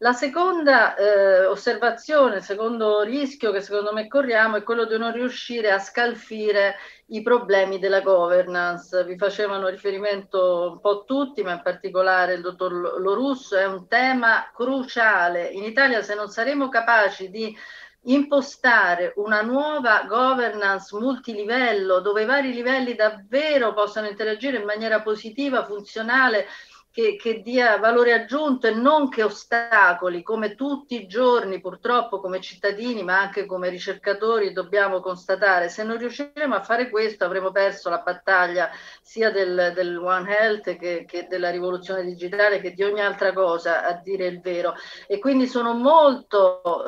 La seconda eh, osservazione, il secondo rischio che secondo me corriamo è quello di non riuscire a scalfire i problemi della governance. Vi facevano riferimento un po' tutti, ma in particolare il dottor Lorusso, è un tema cruciale. In Italia se non saremo capaci di impostare una nuova governance multilivello dove i vari livelli davvero possano interagire in maniera positiva, funzionale, che, che, dia valore aggiunto e non che ostacoli, come tutti i giorni purtroppo come cittadini ma anche come ricercatori dobbiamo constatare. Se non riusciremo a fare questo avremo perso la battaglia sia del, del One Health che, che, della rivoluzione digitale che di ogni altra cosa, a dire il vero. E quindi sono molto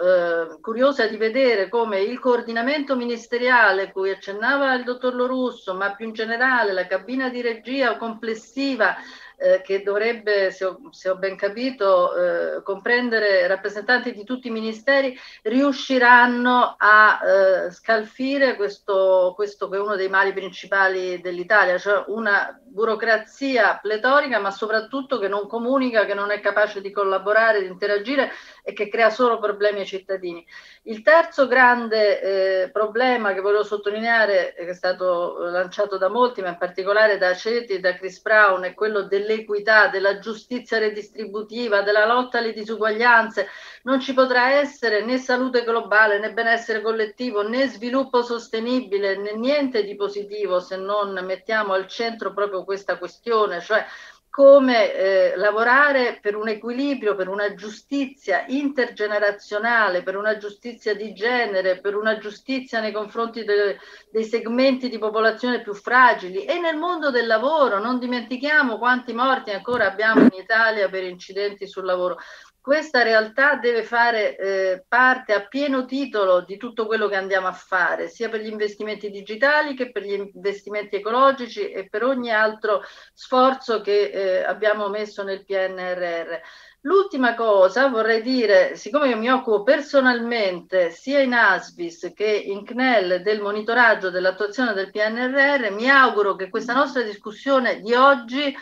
eh, curiosa di vedere come il coordinamento ministeriale cui accennava il dottor Lorusso, ma più in generale la cabina di regia complessiva eh, che dovrebbe, se ho, se ho ben capito, eh, comprendere rappresentanti di tutti i ministeri, riusciranno a eh, scalfire questo, questo che è uno dei mali principali dell'Italia, cioè una burocrazia pletorica ma soprattutto che non comunica, che non è capace di collaborare, di interagire e che crea solo problemi ai cittadini. Il terzo grande eh, problema che volevo sottolineare, eh, che è stato eh, lanciato da molti, ma in particolare da Aceti e da Chris Brown, è quello dell'equità, della giustizia redistributiva, della lotta alle disuguaglianze. Non ci potrà essere né salute globale, né benessere collettivo, né sviluppo sostenibile, né niente di positivo se non mettiamo al centro proprio questa questione, cioè come eh, lavorare per un equilibrio, per una giustizia intergenerazionale, per una giustizia di genere, per una giustizia nei confronti de- dei segmenti di popolazione più fragili e nel mondo del lavoro. Non dimentichiamo quanti morti ancora abbiamo in Italia per incidenti sul lavoro questa realtà deve fare eh, parte a pieno titolo di tutto quello che andiamo a fare, sia per gli investimenti digitali che per gli investimenti ecologici e per ogni altro sforzo che eh, abbiamo messo nel PNRR. L'ultima cosa vorrei dire, siccome io mi occupo personalmente sia in ASBIS che in CNEL del monitoraggio dell'attuazione del PNRR, mi auguro che questa nostra discussione di oggi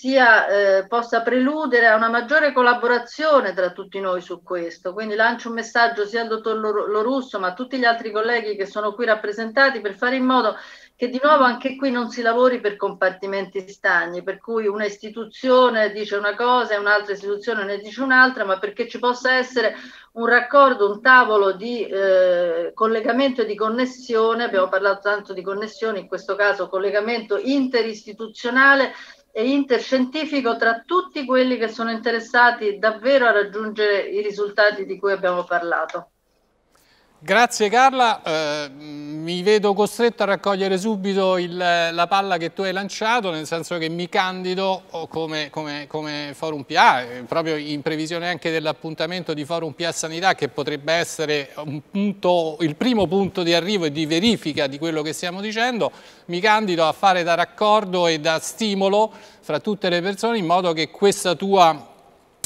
sia, eh, possa preludere a una maggiore collaborazione tra tutti noi su questo. Quindi lancio un messaggio sia al dottor Lorusso ma a tutti gli altri colleghi che sono qui rappresentati per fare in modo che di nuovo anche qui non si lavori per compartimenti stagni, per cui una istituzione dice una cosa e un'altra istituzione ne dice un'altra, ma perché ci possa essere un raccordo, un tavolo di eh, collegamento e di connessione, abbiamo parlato tanto di connessione, in questo caso collegamento interistituzionale e interscientifico tra tutti quelli che sono interessati davvero a raggiungere i risultati di cui abbiamo parlato. Grazie Carla, eh, mi vedo costretto a raccogliere subito il, la palla che tu hai lanciato, nel senso che mi candido oh, come, come, come Forum PA, eh, proprio in previsione anche dell'appuntamento di Forum PA Sanità che potrebbe essere punto, il primo punto di arrivo e di verifica di quello che stiamo dicendo, mi candido a fare da raccordo e da stimolo fra tutte le persone in modo che questa tua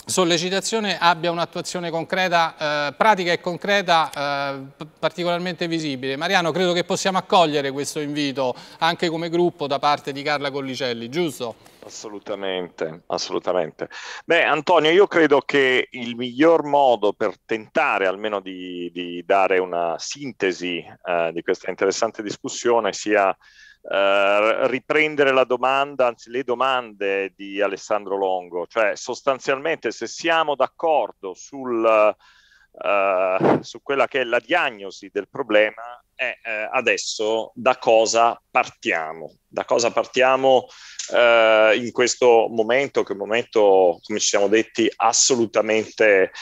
sollecitazione abbia un'attuazione concreta, eh, pratica e concreta eh, particolarmente visibile. Mariano, credo che possiamo accogliere questo invito anche come gruppo da parte di Carla Collicelli, giusto? Assolutamente, assolutamente. Beh, Antonio, io credo che il miglior modo per tentare almeno di, di dare una sintesi eh, di questa interessante discussione sia eh, riprendere la domanda, anzi le domande di Alessandro Longo, cioè sostanzialmente se siamo d'accordo sul eh, su quella che è la diagnosi del problema è eh, adesso da cosa partiamo, da cosa partiamo eh, in questo momento, che è un momento, come ci siamo detti, assolutamente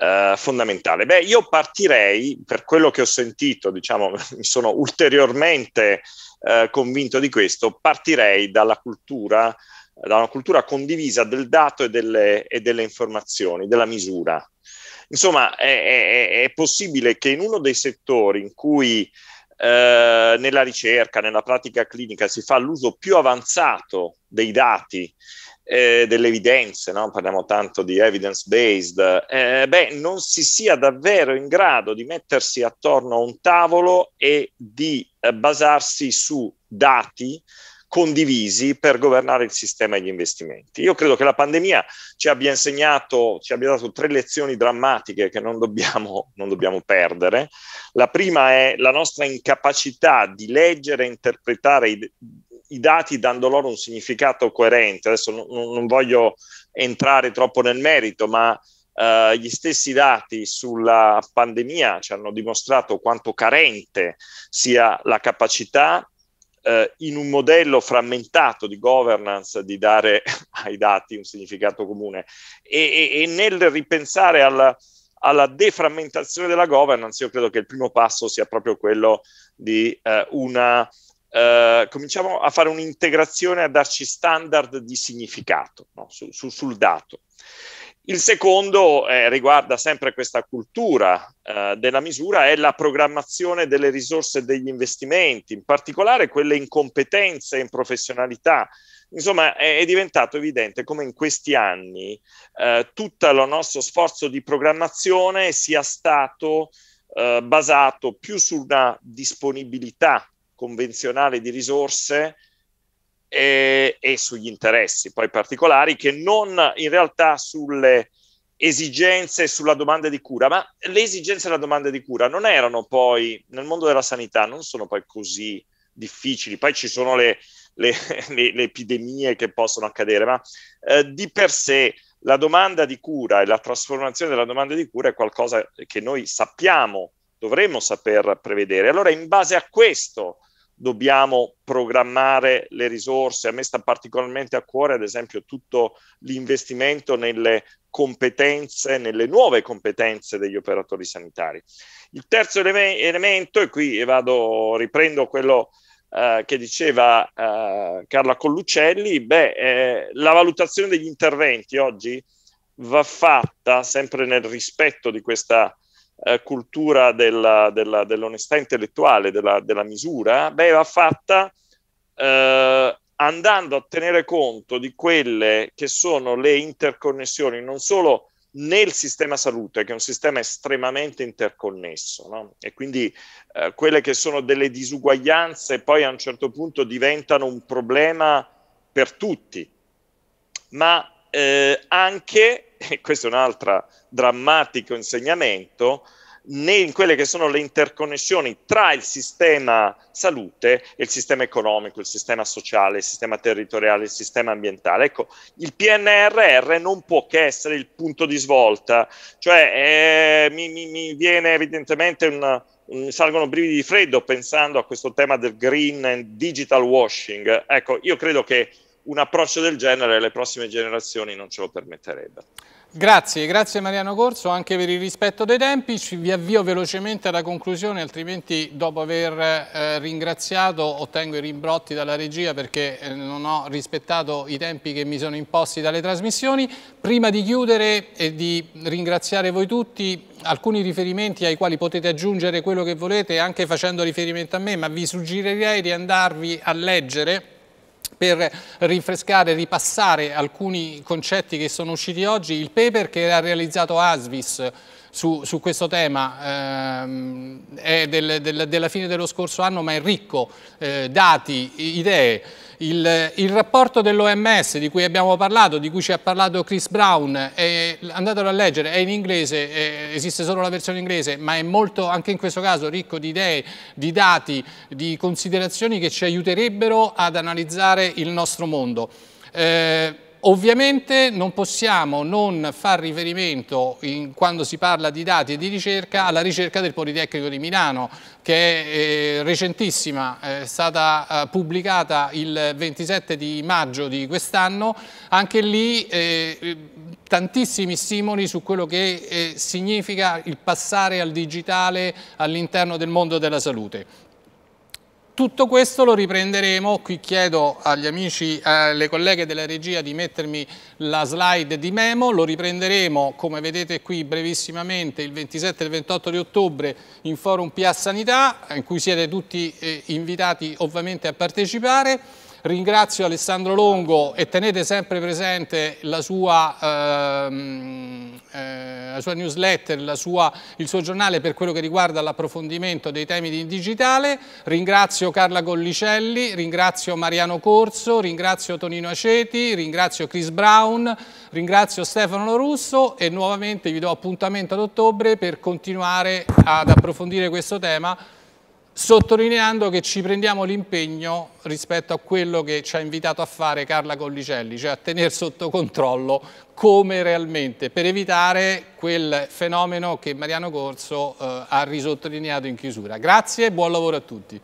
eh, fondamentale. Beh, io partirei, per quello che ho sentito, diciamo, (laughs) mi sono ulteriormente eh, convinto di questo, partirei dalla cultura da una cultura condivisa del dato e delle, e delle informazioni, della misura. Insomma, è, è, è possibile che in uno dei settori in cui eh, nella ricerca, nella pratica clinica si fa l'uso più avanzato dei dati, eh, delle evidenze, no? parliamo tanto di evidence based, eh, beh, non si sia davvero in grado di mettersi attorno a un tavolo e di eh, basarsi su dati condivisi per governare il sistema e gli investimenti. Io credo che la pandemia ci abbia insegnato, ci abbia dato tre lezioni drammatiche che non dobbiamo, non dobbiamo perdere. La prima è la nostra incapacità di leggere e interpretare i, i dati dando loro un significato coerente. Adesso non, non voglio entrare troppo nel merito, ma Uh, gli stessi dati sulla pandemia ci hanno dimostrato quanto carente sia la capacità eh, in un modello frammentato di governance di dare (laughs) ai dati un significato comune e, e, e nel ripensare al, alla deframmentazione della governance, io credo che il primo passo sia proprio quello di eh, una... Eh, cominciamo a fare un'integrazione, a darci standard di significato no? su, su, sul dato. Il secondo eh, riguarda sempre questa cultura eh, della misura, è la programmazione delle risorse degli investimenti, in particolare quelle in competenze e in professionalità. Insomma, è, è, diventato evidente come in questi anni eh, tutto il nostro sforzo di programmazione sia stato eh, basato più su una disponibilità convenzionale di risorse e, e sugli interessi poi particolari che non in realtà sulle esigenze sulla domanda di cura, ma le esigenze della domanda di cura non erano poi, nel mondo della sanità, non sono poi così difficili, poi ci sono le, le, (laughs) le, le epidemie che possono accadere, ma eh, di per sé la domanda di cura e la trasformazione della domanda di cura è qualcosa che noi sappiamo, dovremmo saper prevedere. Allora, in base a questo, dobbiamo programmare le risorse. A me sta particolarmente a cuore, ad esempio, tutto l'investimento nelle competenze, nelle nuove competenze degli operatori sanitari. Il terzo ele- elemento, e qui vado, riprendo quello eh, che diceva eh, Carla Colluccelli, beh, eh, la valutazione degli interventi oggi va fatta sempre nel rispetto di questa eh, cultura della, della, dell'onestà intellettuale, della, della, misura, beh, va fatta eh, andando a tenere conto di quelle che sono le interconnessioni, non solo nel sistema salute, che è un sistema estremamente interconnesso, no? e quindi eh, quelle che sono delle disuguaglianze poi a un certo punto diventano un problema per tutti, ma eh, anche e (laughs) questo è un altro drammatico insegnamento, né in quelle che sono le interconnessioni tra il sistema salute e il sistema economico, il sistema sociale, il sistema territoriale, il sistema ambientale. Ecco, il PNRR non può che essere il punto di svolta, cioè eh, mi, mi, mi, viene evidentemente un, mi salgono brividi di freddo pensando a questo tema del green and digital washing. Ecco, io credo che un approccio del genere le prossime generazioni non ce lo permetterebbero. Grazie, grazie Mariano Corso anche per il rispetto dei tempi, Ci, vi avvio velocemente alla conclusione altrimenti dopo aver eh, ringraziato ottengo i rimbrotti dalla regia perché eh, non ho rispettato i tempi che mi sono imposti dalle trasmissioni. Prima di chiudere e di ringraziare voi tutti alcuni riferimenti ai quali potete aggiungere quello che volete anche facendo riferimento a me ma vi suggerirei di andarvi a leggere per rinfrescare, ripassare alcuni concetti che sono usciti oggi, il paper che ha realizzato ASVIS su, su questo tema ehm, è del, del, della fine dello scorso anno ma è ricco, eh, dati, idee. Il, il rapporto dell'OMS di cui abbiamo parlato, di cui ci ha parlato Chris Brown, è, andatelo a leggere, è in inglese, è, esiste solo la versione inglese, ma è molto, anche in questo caso, ricco di idee, di dati, di considerazioni che ci aiuterebbero ad analizzare il nostro mondo. Eh, Ovviamente non possiamo non far riferimento, in, quando si parla di dati e di ricerca, alla ricerca del Politecnico di Milano, che è eh, recentissima, è stata eh, pubblicata il 27 di maggio di quest'anno, anche lì eh, tantissimi stimoli su quello che eh, significa il passare al digitale all'interno del mondo della salute. Tutto questo lo riprenderemo, qui chiedo agli amici, alle colleghe della regia di mettermi la slide di Memo, lo riprenderemo come vedete qui brevissimamente il 27 e il 28 di ottobre in Forum Pia Sanità, in cui siete tutti eh, invitati ovviamente a partecipare. Ringrazio Alessandro Longo e tenete sempre presente la sua, ehm, eh, la sua newsletter, sua, il suo giornale per quello che riguarda l'approfondimento dei temi di digitale. Ringrazio Carla Gollicelli, ringrazio Mariano Corso, ringrazio Tonino Aceti, ringrazio Chris Brown, ringrazio Stefano Lorusso e nuovamente vi do appuntamento ad ottobre per continuare ad approfondire questo tema sottolineando che ci prendiamo l'impegno rispetto a quello che ci ha invitato a fare Carla Collicelli, cioè a tenere sotto controllo come realmente, per evitare quel fenomeno che Mariano Corso eh, ha risottolineato in chiusura. Grazie e buon lavoro a tutti.